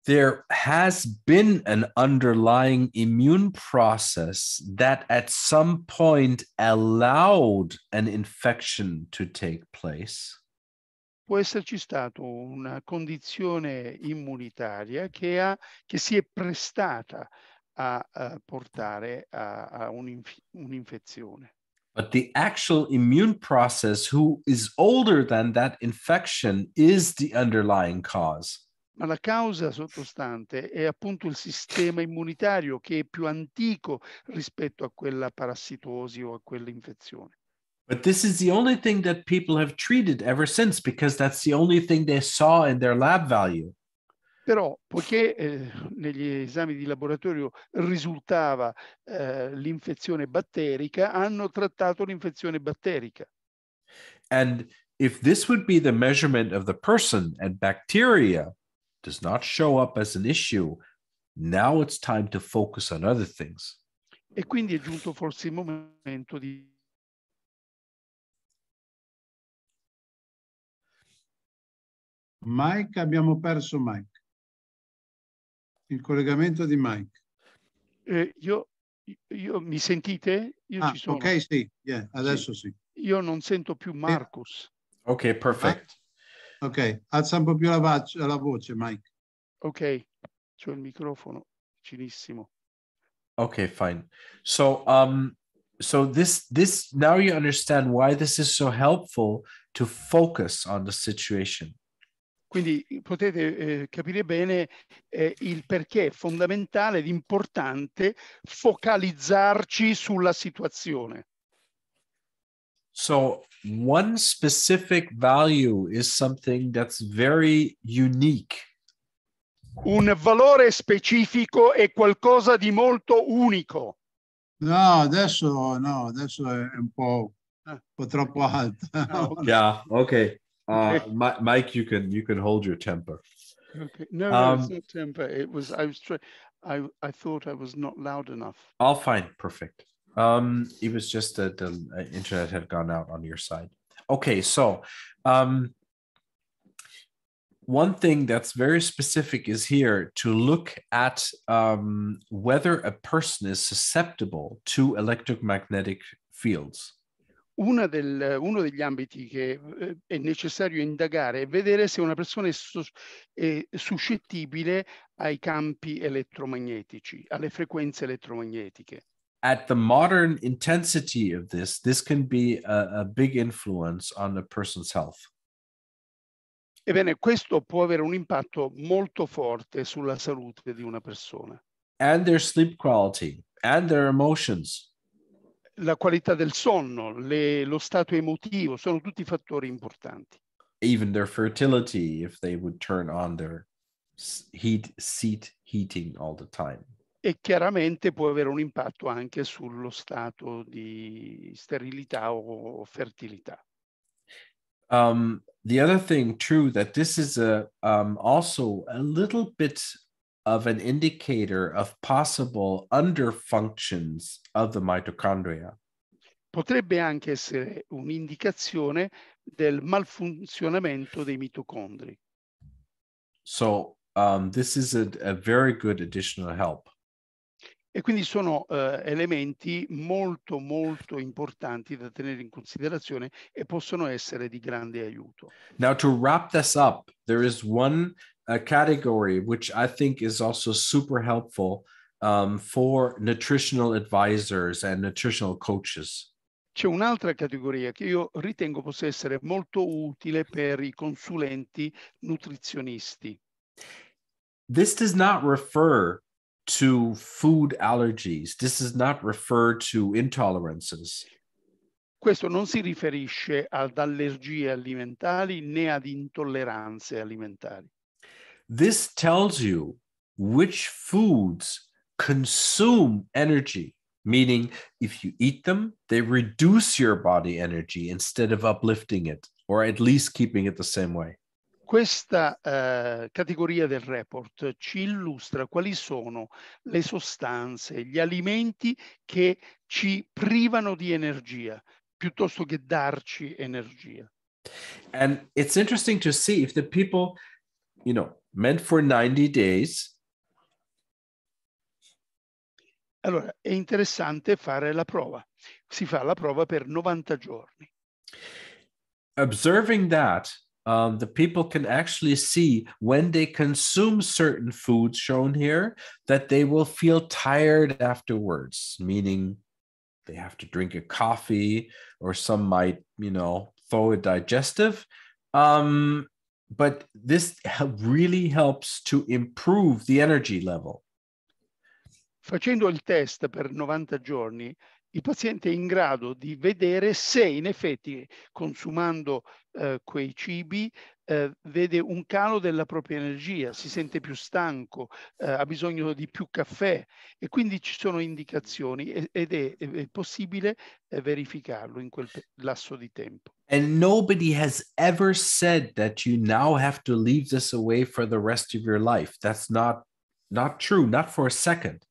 [SPEAKER 1] there has been an underlying immune process that at some point allowed an infection to take place.
[SPEAKER 2] Può esserci stato una condizione immunitaria che, ha, che si è prestata a, a eh, portare a, a un'infezione.
[SPEAKER 1] But the actual immune process, who is older than that infection, is the underlying cause.
[SPEAKER 2] ma la causa sottostante è appunto il sistema immunitario che è più antico rispetto a quella parassitosi o a quell'infezione.
[SPEAKER 1] But this is the only thing that people have treated ever since because that's the only thing they saw in their lab value.
[SPEAKER 2] Però, poiché eh, negli esami di laboratorio risultava eh, l'infezione batterica, hanno trattato l'infezione
[SPEAKER 1] batterica. And if this would be the measurement of the person and bacteria, does not show up as an issue, now it's time to focus on other things.
[SPEAKER 2] E quindi è giunto forse il momento di
[SPEAKER 3] Mike, abbiamo perso Mike. Il collegamento di Mike.
[SPEAKER 2] Eh, io, io, mi sentite? Io ah, ci sono. Ok,
[SPEAKER 3] sì, yeah, adesso sì.
[SPEAKER 2] sì. Io non sento più Marcus.
[SPEAKER 1] Ok, perfetto.
[SPEAKER 3] Ok, alza un po' più
[SPEAKER 2] la, la voce, Mike. Ok, c'è il microfono vicinissimo.
[SPEAKER 1] Ok, fine. So, um, so this this now you understand why this is so helpful to focus on the situation.
[SPEAKER 2] Quindi potete eh, capire bene eh, il perché è fondamentale ed importante focalizzarci sulla situazione.
[SPEAKER 1] So, one specific value is something that's very unique. Un valore specifico è qualcosa
[SPEAKER 2] di
[SPEAKER 3] molto unico. No, adesso no, adesso è un po', eh. un po troppo alto. No,
[SPEAKER 1] ah, *laughs* Yeah, okay. Uh, okay. Mike, you can you can hold your temper.
[SPEAKER 2] Okay. No, um, no, it's not temper. It was I was trying. I I thought I was not loud enough.
[SPEAKER 1] All fine, perfect. Um, it was just that the uh, internet had gone out on your side. Okay, so um, one thing that's very specific is here to look at um, whether a person is susceptible to electromagnetic fields.
[SPEAKER 2] Del, uno degli ambiti che eh, è necessario indagare è vedere se una persona è, sus, è suscettibile ai campi elettromagnetici, alle frequenze elettromagnetiche
[SPEAKER 1] at the modern intensity of this, this can be a, a big influence on a person's health.
[SPEAKER 2] Ebbene, questo può avere un impatto molto forte sulla salute di una persona.
[SPEAKER 1] And their sleep quality, and their emotions.
[SPEAKER 2] La qualità del sonno, le, lo stato emotivo, sono tutti fattori importanti.
[SPEAKER 1] Even their fertility, if they would turn on their heat, seat heating all the time.
[SPEAKER 2] e chiaramente può avere un impatto anche sullo stato di sterilità o fertilità.
[SPEAKER 1] Um, the other thing true that this is a, um, also a little bit of an indicator of possible underfunctions of the mitochondria.
[SPEAKER 2] Potrebbe anche essere un'indicazione del malfunzionamento dei mitocondri.
[SPEAKER 1] So um, this is a, a very good additional help.
[SPEAKER 2] E quindi sono eh, elementi molto molto importanti da tenere in considerazione e possono essere di grande aiuto.
[SPEAKER 1] Now to wrap this up, there is one uh, category which I think is also super helpful um, for nutritional advisors and nutritional coaches.
[SPEAKER 2] C'è un'altra categoria che io ritengo possa essere molto utile per i consulenti nutrizionisti.
[SPEAKER 1] This does not refer to food allergies. This does not refer to intolerances.
[SPEAKER 2] Questo non si riferisce ad allergie alimentari né ad intolleranze alimentari.
[SPEAKER 1] This tells you which foods consume energy, meaning if you eat them, they reduce your body energy instead of uplifting it or at least keeping it the same way.
[SPEAKER 2] Questa eh, categoria del report ci illustra quali sono le sostanze, gli alimenti che ci privano di energia piuttosto che darci energia.
[SPEAKER 1] And it's interesting to see if the people, you know, meant for 90 days.
[SPEAKER 2] Allora, è interessante fare la prova. Si fa la prova per 90 giorni.
[SPEAKER 1] Observing that um, the people can actually see when they consume certain foods shown here that they will feel tired afterwards, meaning they have to drink a coffee or some might, you know, throw a digestive. Um, but this really helps to improve the energy level.
[SPEAKER 2] Facendo il test per 90 giorni, il paziente è in grado di vedere se in effetti consumando eh, quei cibi eh, vede un calo della propria energia, si sente più stanco, eh, ha bisogno di più caffè e quindi ci sono indicazioni ed è, è, è possibile eh, verificarlo in quel lasso di tempo.
[SPEAKER 1] And nobody has ever said that you now have to leave this away for the rest of your life. That's not, not true, not for a second.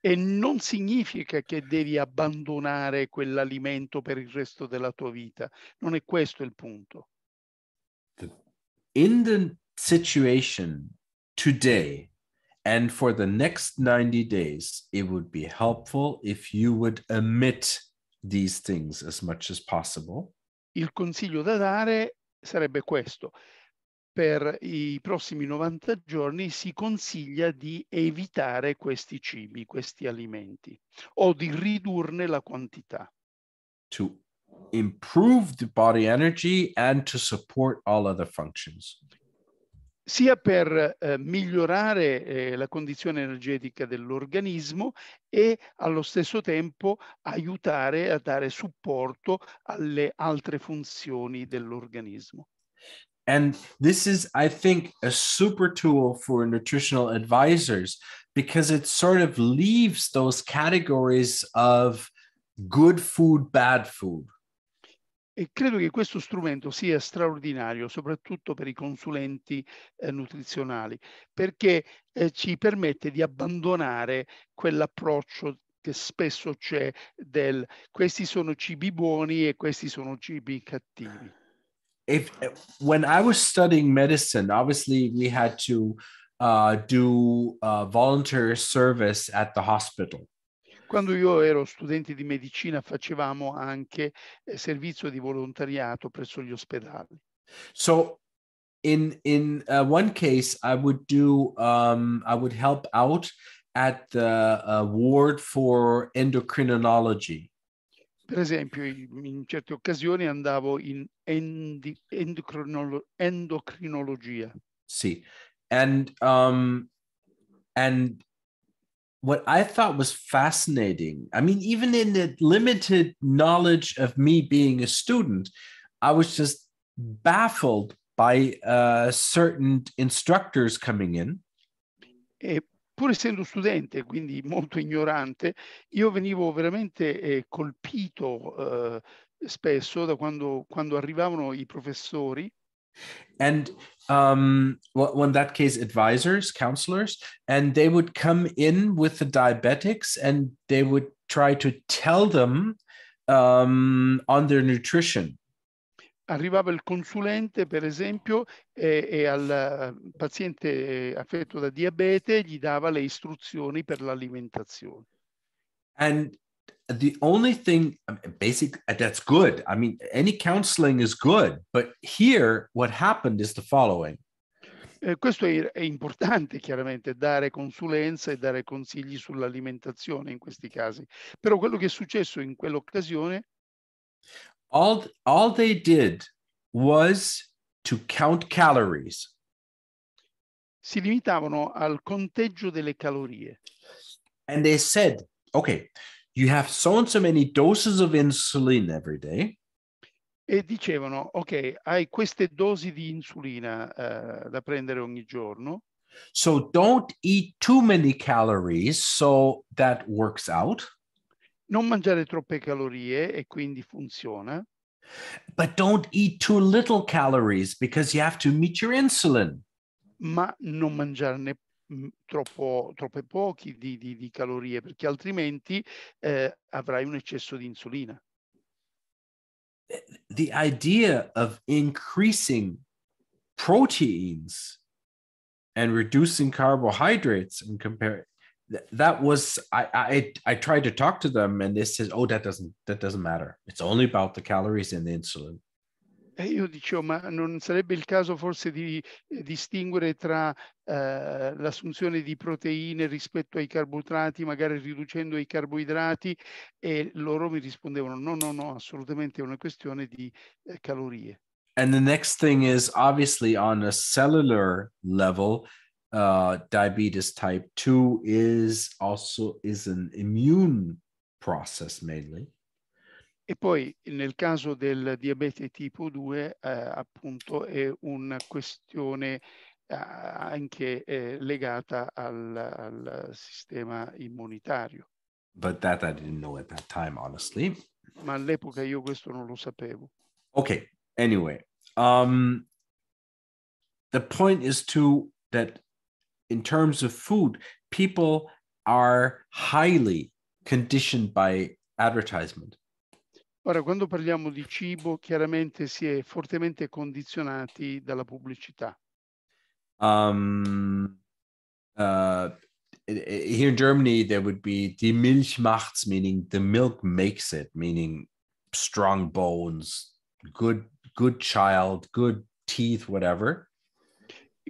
[SPEAKER 2] E non significa che devi abbandonare quell'alimento per il resto della tua vita. Non è questo il punto.
[SPEAKER 1] In the situation today and for the next 90 days, it would be helpful if you would omit these things as much as possible.
[SPEAKER 2] Il consiglio da dare sarebbe questo per i prossimi 90 giorni si consiglia di evitare questi cibi, questi alimenti o di ridurne la quantità.
[SPEAKER 1] To improve the body energy and to support all other functions.
[SPEAKER 2] Sia per eh, migliorare eh, la condizione energetica dell'organismo e allo stesso tempo aiutare a dare supporto alle altre funzioni dell'organismo.
[SPEAKER 1] And this is, I think, a super tool for nutritional advisors because it sort of leaves those categories of good food, bad food.
[SPEAKER 2] E credo che questo strumento sia straordinario, soprattutto per i consulenti eh, nutrizionali, perché eh, ci permette di abbandonare quell'approccio che spesso c'è del questi sono cibi buoni e questi sono cibi cattivi
[SPEAKER 1] if when I was studying medicine, obviously we had to uh, do uh, volunteer service at the hospital.
[SPEAKER 2] Quando io ero studente di medicina facevamo anche eh, servizio di volontariato presso gli ospedali.
[SPEAKER 1] So in in uh, one case I would do um, I would help out at the uh, ward for endocrinology.
[SPEAKER 2] Per esempio, in certe occasioni andavo in endocrinolo- endocrinologia.
[SPEAKER 1] See, and um, and what I thought was fascinating. I mean, even in the limited knowledge of me being a student, I was just baffled by uh, certain instructors coming in.
[SPEAKER 2] E eh, pur essendo studente, quindi molto ignorante, io venivo veramente eh, colpito eh, spesso da quando, quando arrivavano i professori.
[SPEAKER 1] And um, well, in that case, advisors, counselors, and they would come in with the diabetics and they would try to tell them um, on their nutrition
[SPEAKER 2] arrivava il consulente, per esempio, e, e, al paziente affetto da diabete gli dava le istruzioni per l'alimentazione.
[SPEAKER 1] And the only thing basic that's good. I mean, any counseling is good, but here what happened is the following.
[SPEAKER 2] Eh, questo è, è importante chiaramente, dare consulenza e dare consigli sull'alimentazione in questi casi. Però quello che è successo in quell'occasione
[SPEAKER 1] all all they did was to count calories.
[SPEAKER 2] Si limitavano al conteggio delle calorie.
[SPEAKER 1] And they said, okay, you have so and so many doses of insulin every day.
[SPEAKER 2] E dicevano, ok, hai queste dosi di insulina uh, da prendere ogni giorno.
[SPEAKER 1] So don't eat too many calories, so that works out.
[SPEAKER 2] non mangiare troppe calorie e quindi funziona.
[SPEAKER 1] But don't eat too little calories because you have to meet your insulin.
[SPEAKER 2] Ma non mangiarne mm, troppo, troppe poche di, di, di, calorie perché altrimenti eh, avrai un eccesso di insulina.
[SPEAKER 1] Eh, the idea of increasing proteins and reducing carbohydrates in compare that was I, I I tried to talk to them and they said, "Oh, that doesn't that doesn't matter. It's only about the calories and the insulin."
[SPEAKER 2] E eh, io dicevo, ma non sarebbe il caso forse di eh, distinguere tra eh, l'assunzione di proteine rispetto ai carboidrati, magari riducendo i carboidrati? E loro mi rispondevano, no, no, no, assolutamente è una questione di eh, calorie.
[SPEAKER 1] And the next thing is obviously on a cellular level, uh, diabetes type 2 is also is an immune process mainly.
[SPEAKER 2] E poi nel caso del diabete tipo 2 eh, appunto è una questione eh, anche eh, legata al, al sistema immunitario.
[SPEAKER 1] But that I didn't know at that time, honestly.
[SPEAKER 2] Ma all'epoca io questo non lo sapevo.
[SPEAKER 1] Ok, anyway. Um, the point is to that in terms of food, people are highly conditioned by advertisement.
[SPEAKER 2] Ora, quando parliamo di cibo, chiaramente si è fortemente condizionati dalla pubblicità.
[SPEAKER 1] Um, uh, here in Germany, there would be die Milch macht's, meaning the milk makes it, meaning strong bones, good, good child, good teeth, whatever.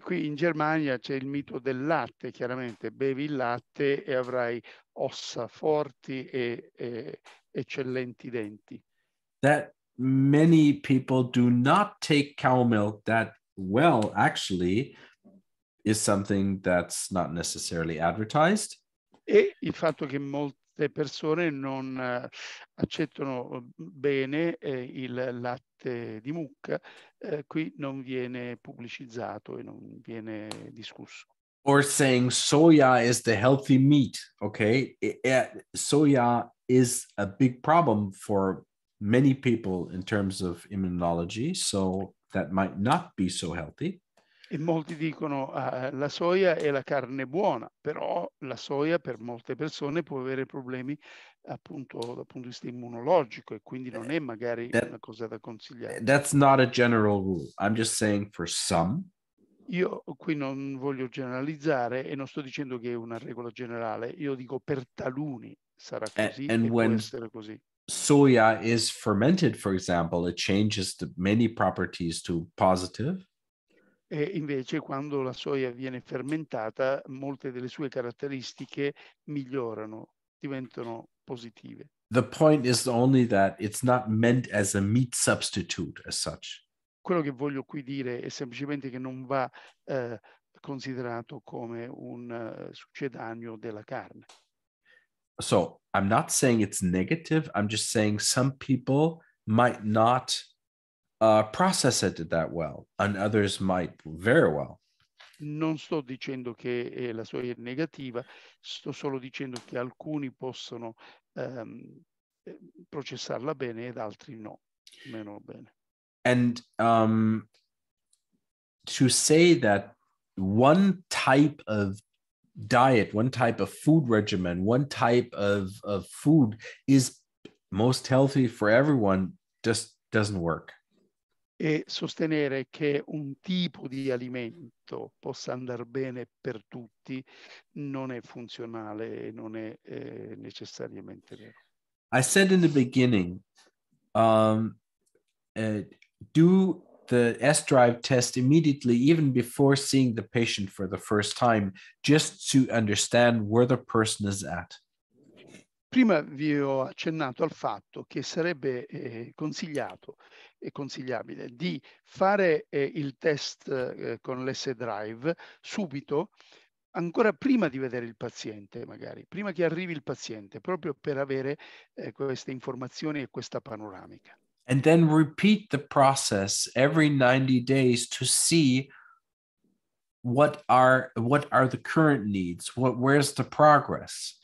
[SPEAKER 2] qui in Germania c'è il mito del latte, chiaramente bevi il latte e avrai ossa forti e, e eccellenti denti.
[SPEAKER 1] That many people do not take cow milk that well actually is something that's not necessarily advertised.
[SPEAKER 2] E il fatto che molte persone non eh, accettano eh, bene eh, il latte parte di mucca, eh, qui non viene pubblicizzato e non viene
[SPEAKER 1] discusso. Or saying soya is the healthy meat, okay? soya is a big problem for many people in terms of immunology, so that might not be so healthy.
[SPEAKER 2] E molti dicono uh, la soia è la carne buona, però la soia per molte persone può avere problemi appunto dal punto di vista immunologico e quindi non è magari that, una cosa da consigliare. That's not a
[SPEAKER 1] general rule. I'm just saying for some.
[SPEAKER 2] Io qui non voglio generalizzare e non sto dicendo che è una regola generale, io dico per taluni sarà così and, and può essere così.
[SPEAKER 1] Soya is fermented, for example, it changes the many properties to positive.
[SPEAKER 2] E invece quando la soia viene fermentata, molte delle sue caratteristiche migliorano, diventano positive.
[SPEAKER 1] The point is only that it's not meant as a meat substitute as such.
[SPEAKER 2] Quello che voglio qui dire è semplicemente che non va eh, considerato come un uh, eh, succedaneo della carne.
[SPEAKER 1] So I'm not saying it's negative. I'm just saying some people might not uh, process it that well, and others might very well.
[SPEAKER 2] Non sto dicendo che eh, la sua è negativa, sto solo dicendo che alcuni possono ehm, eh, processarla bene ed altri no, meno
[SPEAKER 1] bene. And um, to say that one type of diet, one type of food regimen, one type of, of food is most healthy for everyone just doesn't work
[SPEAKER 2] e sostenere che un tipo di alimento possa andare bene per tutti non è funzionale e non è eh, necessariamente vero.
[SPEAKER 1] I said in the beginning, um, uh, do the S drive test immediately, even before seeing the patient for the first time, just to understand where the person is at.
[SPEAKER 2] Prima vi ho accennato al fatto che sarebbe eh, consigliato e consigliabile di fare eh, il test eh, con l'S Drive subito, ancora prima di vedere il paziente magari, prima che arrivi il paziente, proprio per avere eh, queste informazioni e questa panoramica.
[SPEAKER 1] And then repeat the process every 90 days to see what are, what are the current needs, what, where's the progress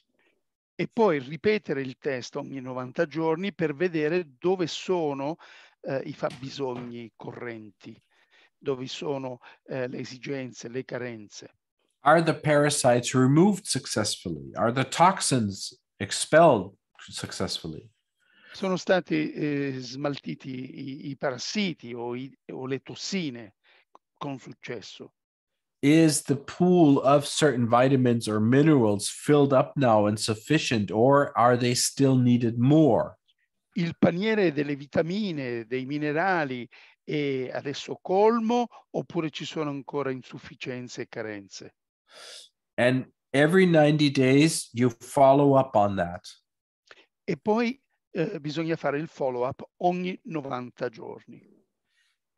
[SPEAKER 1] e
[SPEAKER 2] poi ripetere il test ogni 90 giorni per vedere dove sono eh, i fabbisogni correnti, dove sono eh, le esigenze, le carenze.
[SPEAKER 1] Are the parasites removed successfully? Are the toxins expelled successfully?
[SPEAKER 2] Sono stati eh, smaltiti i, i parassiti o, i, o le tossine con successo.
[SPEAKER 1] is the pool of certain vitamins or minerals filled up now and sufficient, or are they still needed more?
[SPEAKER 2] Il paniere delle vitamine, dei minerali è adesso colmo oppure ci sono ancora insufficienze e carenze?
[SPEAKER 1] And every 90 days you follow up on that.
[SPEAKER 2] E poi eh, bisogna fare il follow up ogni 90 giorni.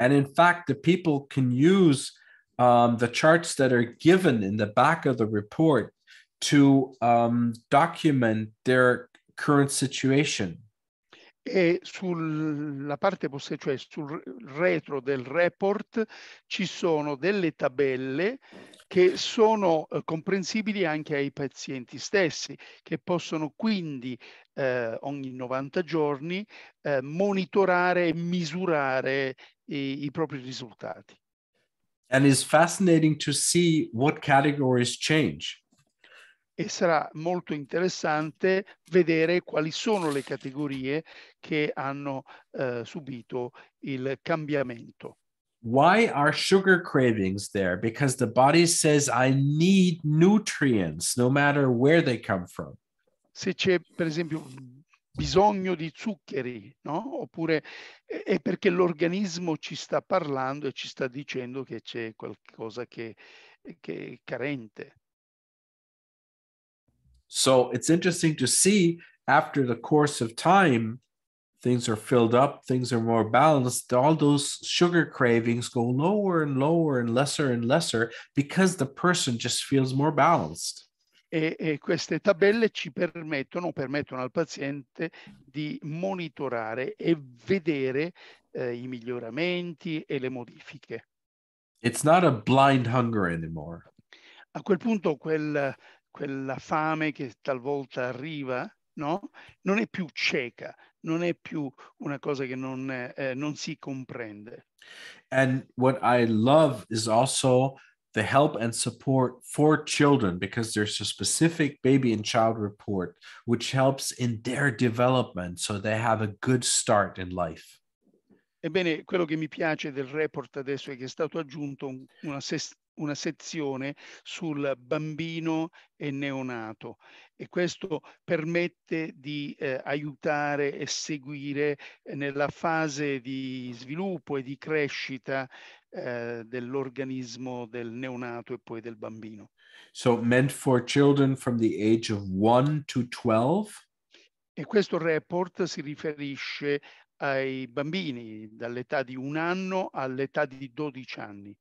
[SPEAKER 1] And in fact, the people can use um, the charts that are given in the back of the report to um, document their current situation.
[SPEAKER 2] E sulla parte posteriore, cioè sul retro del report, ci sono delle tabelle che sono eh, comprensibili anche ai pazienti stessi, che possono quindi eh, ogni 90 giorni eh, monitorare e misurare i, i propri risultati.
[SPEAKER 1] and it's fascinating to see what categories change.
[SPEAKER 2] E sarà molto interessante vedere quali sono le categorie che hanno uh, subito il cambiamento.
[SPEAKER 1] Why are sugar cravings there? Because the body says I need nutrients no matter where they come from. Se
[SPEAKER 2] c'è per esempio bisogno di zuccheri, no? oppure è perché l'organismo ci sta parlando e ci sta dicendo che c'è qualcosa che, che è carente.
[SPEAKER 1] So it's interesting to see after the course of time, things are filled up, things are more balanced, all those sugar cravings go lower and lower and lesser and lesser because the person just feels more balanced.
[SPEAKER 2] e, e queste tabelle ci permettono, permettono al paziente di monitorare e vedere eh, i miglioramenti e le modifiche.
[SPEAKER 1] It's not a blind hunger anymore.
[SPEAKER 2] A quel punto quel, quella fame che talvolta arriva no? non è più cieca, non è più una cosa che non, eh, non si comprende.
[SPEAKER 1] And what I love is also the help and support for children because there's a specific baby and child report which helps in their development so they have a good start in life.
[SPEAKER 2] Ebbene, quello che mi piace del report adesso è che è stato aggiunto una, ses- una sezione sul bambino e neonato e questo permette di eh, aiutare e seguire eh, nella fase di sviluppo e di crescita eh, dell'organismo del neonato e poi del bambino.
[SPEAKER 1] So meant for children from the age of 1 to 12?
[SPEAKER 2] E questo report si riferisce ai bambini dall'età di un anno all'età di 12 anni.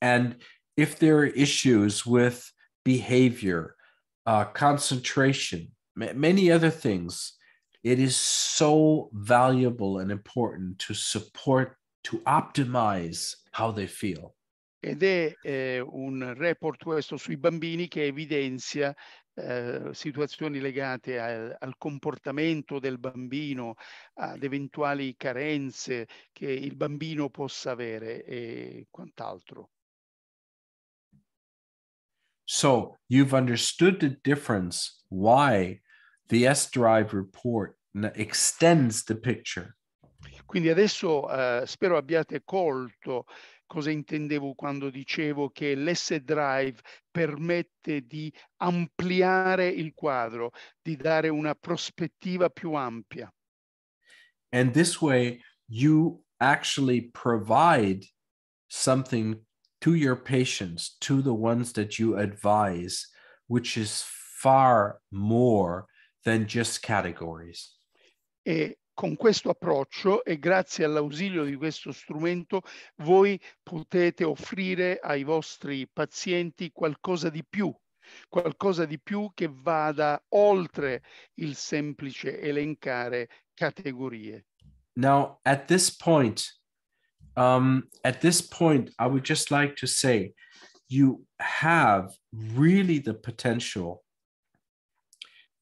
[SPEAKER 1] And if there are issues with behavior, uh, concentration, ma- many other things. It is so valuable and important to support, to optimize how they feel.
[SPEAKER 2] Ed è eh, un report questo sui bambini che evidenzia eh, situazioni legate a, al comportamento del bambino, ad eventuali carenze che il bambino possa avere e quant'altro.
[SPEAKER 1] So you've understood the difference why the s drive report extends the picture. Quindi
[SPEAKER 2] adesso uh, spero abbiate colto cosa intendevo quando dicevo che l'S-Drive permette di ampliare il quadro, di dare una prospettiva più ampia.
[SPEAKER 1] And this way you actually provide something to your patients, to the ones that you advise, which is far more than just categories.
[SPEAKER 2] E con questo approccio e grazie all'ausilio di questo strumento voi potete offrire ai vostri pazienti qualcosa di più, qualcosa di più che vada oltre il semplice elencare categorie.
[SPEAKER 1] Now, at this point, um, at this point, I would just like to say you have really the potential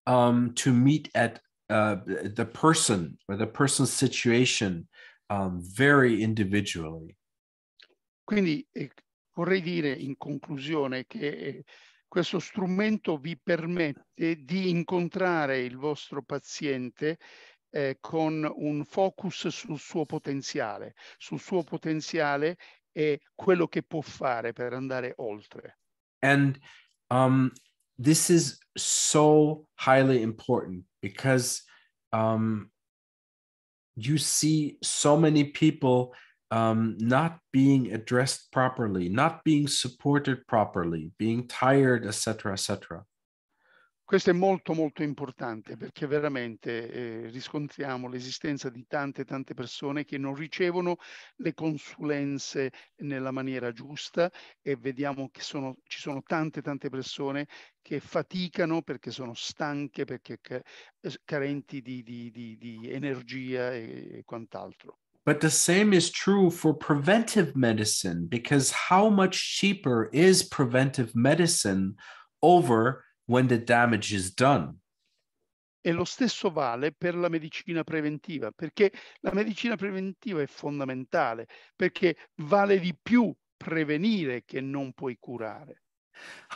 [SPEAKER 1] um, to meet at uh, the person or the person's situation um, very individually.
[SPEAKER 2] Quindi eh, vorrei dire in conclusione che eh, questo strumento vi permette di incontrare il vostro paziente eh, con un focus sul suo potenziale, sul suo potenziale e quello che può fare per andare
[SPEAKER 1] oltre. And um, this is so highly important because um, you see so many people um, not being addressed properly, not being supported properly, being tired, etc., etc.
[SPEAKER 2] Questo è molto molto importante perché veramente eh, riscontriamo l'esistenza di tante tante persone che non ricevono le consulenze nella maniera giusta e vediamo che sono, ci sono tante tante persone che faticano perché sono stanche, perché eh, carenti di, di, di, di energia e, e quant'altro.
[SPEAKER 1] But the same is true for preventive medicine because how much cheaper is preventive medicine over when the damage is done.
[SPEAKER 2] E lo stesso vale per la medicina preventiva, perché la medicina preventiva è fondamentale, perché vale di più prevenire che non puoi curare.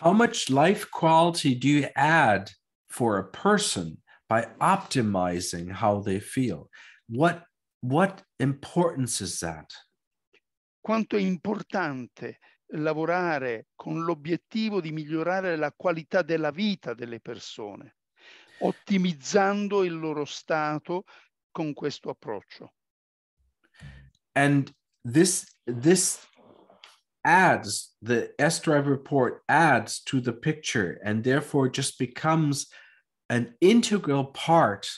[SPEAKER 1] How much life quality do you add for a person by optimizing how they feel? What, what importance is that?
[SPEAKER 2] Quanto è importante lavorare con l'obiettivo di migliorare la qualità della vita delle persone, ottimizzando il loro stato con questo approccio.
[SPEAKER 1] And this, this adds, the S-Drive report adds to the picture and therefore just becomes an integral part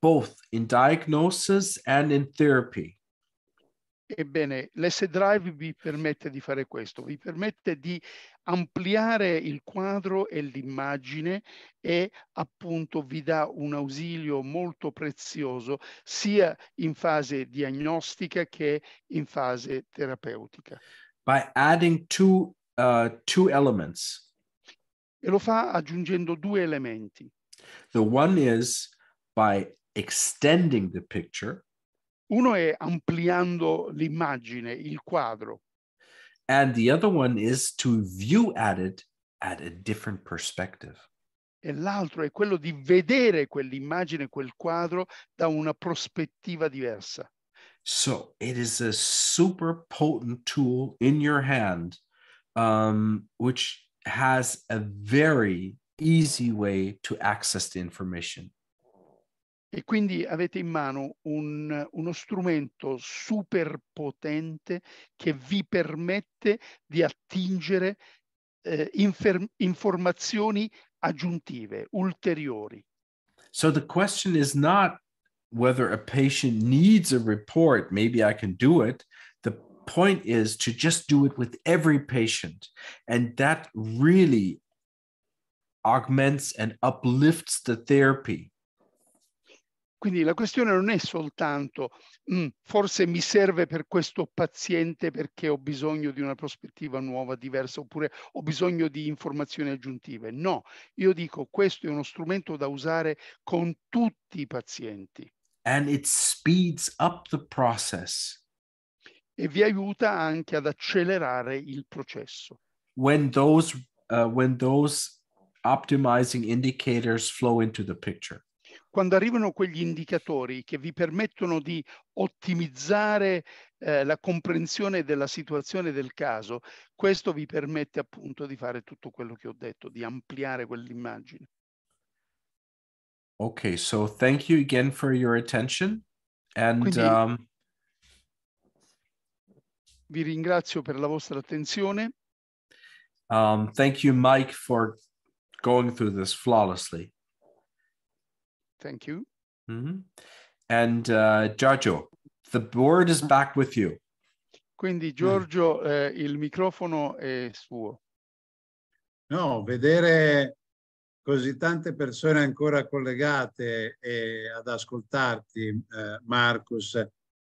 [SPEAKER 1] both in diagnosis and in therapy.
[SPEAKER 2] Ebbene, l'S-Drive vi permette di fare questo, vi permette di ampliare il quadro e l'immagine e appunto vi dà un ausilio molto prezioso sia in fase diagnostica che in fase terapeutica.
[SPEAKER 1] By adding two, uh, two elements. E lo fa aggiungendo due elementi. The one is by extending the picture. Uno
[SPEAKER 2] è ampliando l'immagine, il
[SPEAKER 1] quadro. And the other one is to view at it at a different perspective.
[SPEAKER 2] E l'altro è quello di vedere quell'immagine, quel quadro da una prospettiva diversa.
[SPEAKER 1] So it is a super potent tool in your hand, um, which has a very easy way to access the information.
[SPEAKER 2] e quindi avete in mano un, uno strumento super potente che vi permette di attingere eh, informazioni aggiuntive, ulteriori.
[SPEAKER 1] So the question is not whether a patient needs a report, maybe I can do it. The point is to just do it with every patient. And that really augments and uplifts the therapy.
[SPEAKER 2] Quindi la questione non è soltanto
[SPEAKER 1] mm, forse
[SPEAKER 2] mi serve per questo paziente perché ho bisogno di una prospettiva nuova, diversa, oppure ho bisogno di informazioni aggiuntive. No, io dico questo è uno strumento da usare con tutti i pazienti.
[SPEAKER 1] And it speeds up the process.
[SPEAKER 2] E vi aiuta anche ad accelerare il processo.
[SPEAKER 1] When those, uh, when those optimizing indicators flow into the picture
[SPEAKER 2] quando arrivano quegli indicatori che vi permettono di ottimizzare eh, la comprensione della situazione del caso, questo vi permette appunto di fare tutto quello che ho detto, di ampliare quell'immagine.
[SPEAKER 1] Ok, so thank you again for your attention and Quindi, um...
[SPEAKER 2] vi ringrazio per la vostra attenzione.
[SPEAKER 1] Um, thank you, Mike, for going through this flawlessly. Thank you. Mm-hmm. And uh, Giorgio, the board is back with you.
[SPEAKER 3] Quindi mm. Giorgio, mm. eh, il microfono è suo. No, vedere così tante persone ancora collegate e ad ascoltarti, eh, Marcus,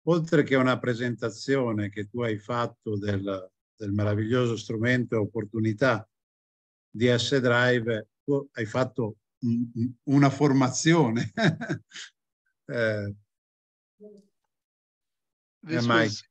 [SPEAKER 3] oltre che una presentazione che tu hai fatto del, del meraviglioso strumento e opportunità di S-Drive, tu hai fatto una formazione. uh, *laughs*
[SPEAKER 2] this was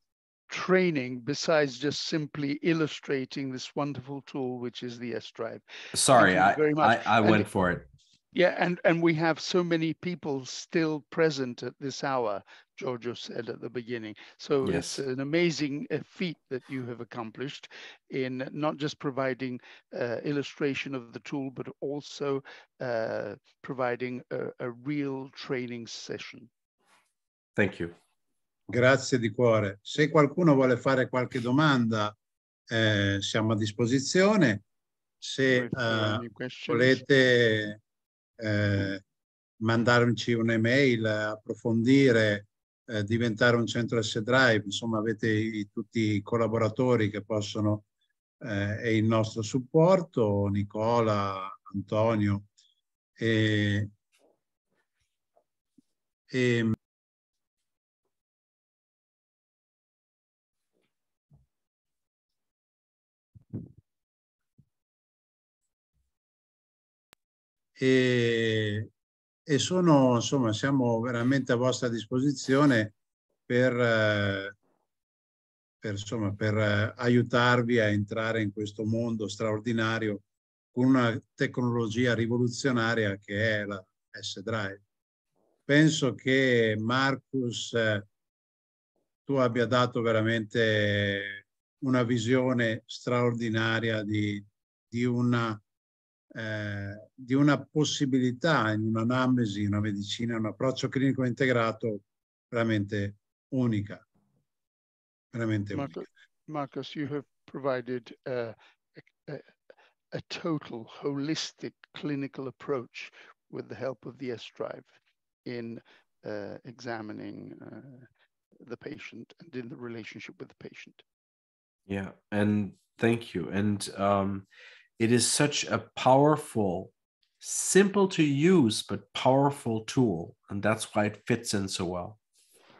[SPEAKER 2] training besides just simply illustrating this wonderful tool, which is the S Drive. Sorry, I, I, I, went and, for it. Yeah, and, and we have so many people still present at this hour Giorgio said at the beginning. So yes. it's an amazing uh, feat that you have accomplished in not just providing uh, illustration of the tool, but also uh, providing
[SPEAKER 3] a, a real training session. Thank you. Grazie di cuore. Se qualcuno vuole fare qualche domanda, eh, siamo a disposizione. Se uh, volete eh, mandarci un'email, approfondire Eh, diventare un centro S-Drive, insomma avete i, tutti i collaboratori che possono eh, e il nostro supporto, Nicola, Antonio e, e e e sono, insomma, siamo veramente a vostra disposizione per, eh, per, insomma, per eh, aiutarvi a entrare in questo mondo straordinario con una tecnologia rivoluzionaria che è la S-Drive. Penso che Marcus eh, tu abbia dato veramente una visione straordinaria di, di una eh, di una possibilità in un'anamnesi, una medicina, un approccio clinico integrato veramente unica. Veramente Marcus,
[SPEAKER 2] unica. Marcus, you have provided uh, a, a, a total holistic clinical approach with the help of the S-Drive in uh, examining uh, the patient and in the relationship with the patient.
[SPEAKER 1] Yeah, and thank you. And um, It is such a powerful, simple to use, but powerful tool. And that's why it fits in so well.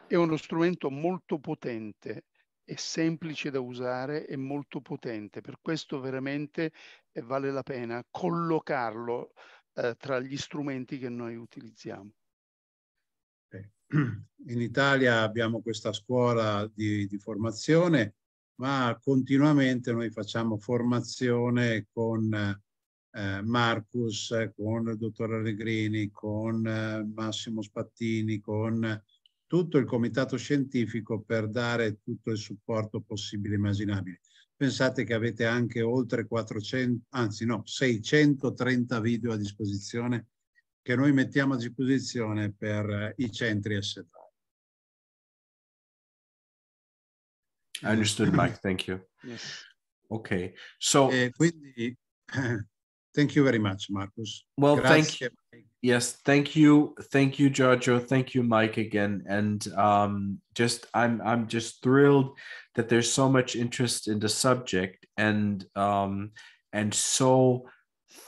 [SPEAKER 2] È uno strumento molto potente, è semplice da usare e molto potente. Per questo veramente eh, vale la pena collocarlo eh, tra gli strumenti che noi
[SPEAKER 3] utilizziamo. *clears throat* In Italia abbiamo questa scuola di, di formazione ma continuamente noi facciamo formazione con eh, Marcus, con il dottor Allegrini, con eh, Massimo Spattini, con tutto il comitato scientifico per dare tutto il supporto possibile e immaginabile. Pensate che avete anche oltre 400, anzi no, 630 video a disposizione che noi mettiamo a disposizione per eh, i centri SDA. I Understood, Mike.
[SPEAKER 1] Thank you. Yes. Okay.
[SPEAKER 3] So, uh, quindi, *laughs* thank you very much, Marcus. Well, Grazie. thank you.
[SPEAKER 1] Yes, thank you, thank you, Giorgio, thank you, Mike, again, and um, just I'm I'm just thrilled that there's so much interest in the subject and um, and so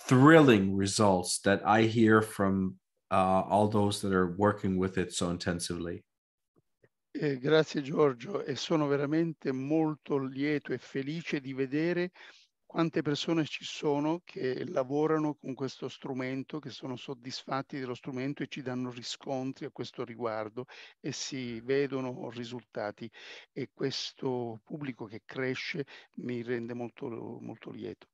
[SPEAKER 1] thrilling results that I hear from uh, all those that are working with it so intensively.
[SPEAKER 2] Eh, grazie Giorgio e sono veramente molto lieto e felice di vedere quante persone ci sono che lavorano con questo strumento, che sono soddisfatti dello strumento e ci danno riscontri a questo riguardo e si vedono risultati e questo pubblico che cresce mi rende molto, molto lieto.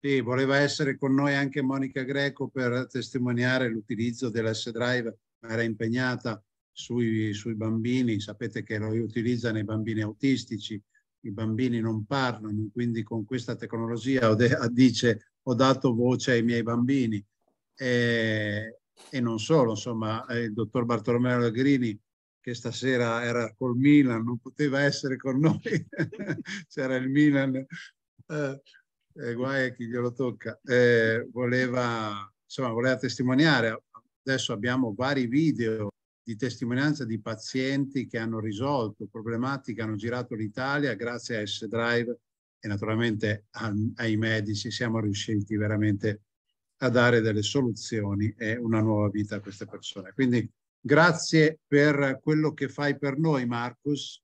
[SPEAKER 3] Sì, voleva essere con noi anche Monica Greco per testimoniare l'utilizzo dell'S-Drive, ma era impegnata sui, sui bambini, sapete che lo utilizzano i bambini autistici, i bambini non parlano, quindi con questa tecnologia dice ho dato voce ai miei bambini. E, e non solo, insomma, eh, il dottor Bartolomeo Lagrini che stasera era col Milan, non poteva essere con noi, *laughs* c'era il Milan, eh, eh, guai a chi glielo tocca, eh, voleva, insomma, voleva testimoniare. Adesso abbiamo vari video di testimonianza di pazienti che hanno risolto problematiche, hanno girato l'Italia grazie a S-Drive e naturalmente ai medici siamo riusciti veramente a dare delle soluzioni e una nuova vita a queste persone. Quindi grazie per quello che fai per noi, Marcus.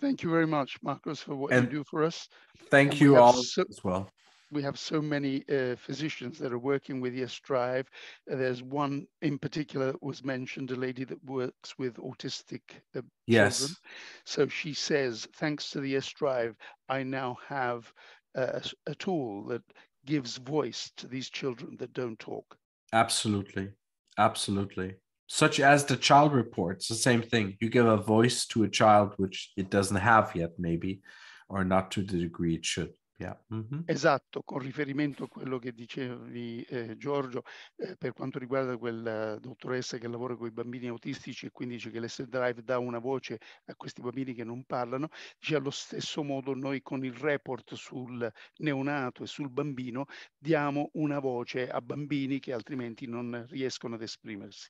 [SPEAKER 2] Thank you very much, Marcus, for what and you do for us.
[SPEAKER 1] Thank and you all so, as well.
[SPEAKER 2] we have so many uh, physicians that are working with Yes Drive. Uh, there's one in particular that was mentioned, a lady that works with autistic uh, yes. children. So she says, thanks to the Yes Drive, I now have a tool that gives voice to these children that don't talk.
[SPEAKER 1] Absolutely, absolutely such as the child reports the same thing you give a voice to a child which it doesn't have yet maybe or not to the degree it should Bibbia. Mm-hmm.
[SPEAKER 2] Esatto, con riferimento a quello che dicevi eh, Giorgio eh, per quanto riguarda quella eh, dottoressa che lavora con i bambini autistici e quindi dice che l'S Drive dà una voce a questi bambini che non parlano, dice allo stesso modo noi con il report sul neonato e sul bambino diamo una voce a bambini che altrimenti non riescono ad esprimersi.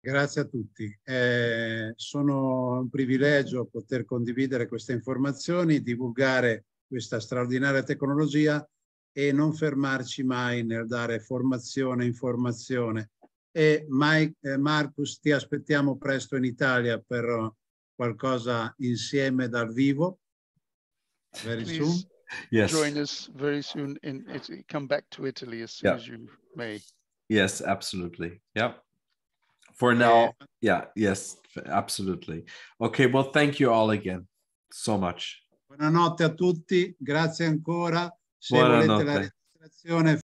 [SPEAKER 3] Grazie a tutti. Eh, sono un privilegio poter condividere queste informazioni, divulgare questa straordinaria tecnologia e non fermarci mai nel dare formazione, informazione. E Mike, eh, Marcus, ti aspettiamo presto in Italia per eh, qualcosa insieme dal vivo. Very Please soon. Yes. Join us very soon and come back to Italy as
[SPEAKER 2] soon yeah. as
[SPEAKER 1] you may. Yes, absolutely. Yeah. for now yeah yes absolutely ok well thank you all again so much
[SPEAKER 3] buonanotte a tutti grazie ancora
[SPEAKER 1] se buonanotte. volete la
[SPEAKER 3] registrazione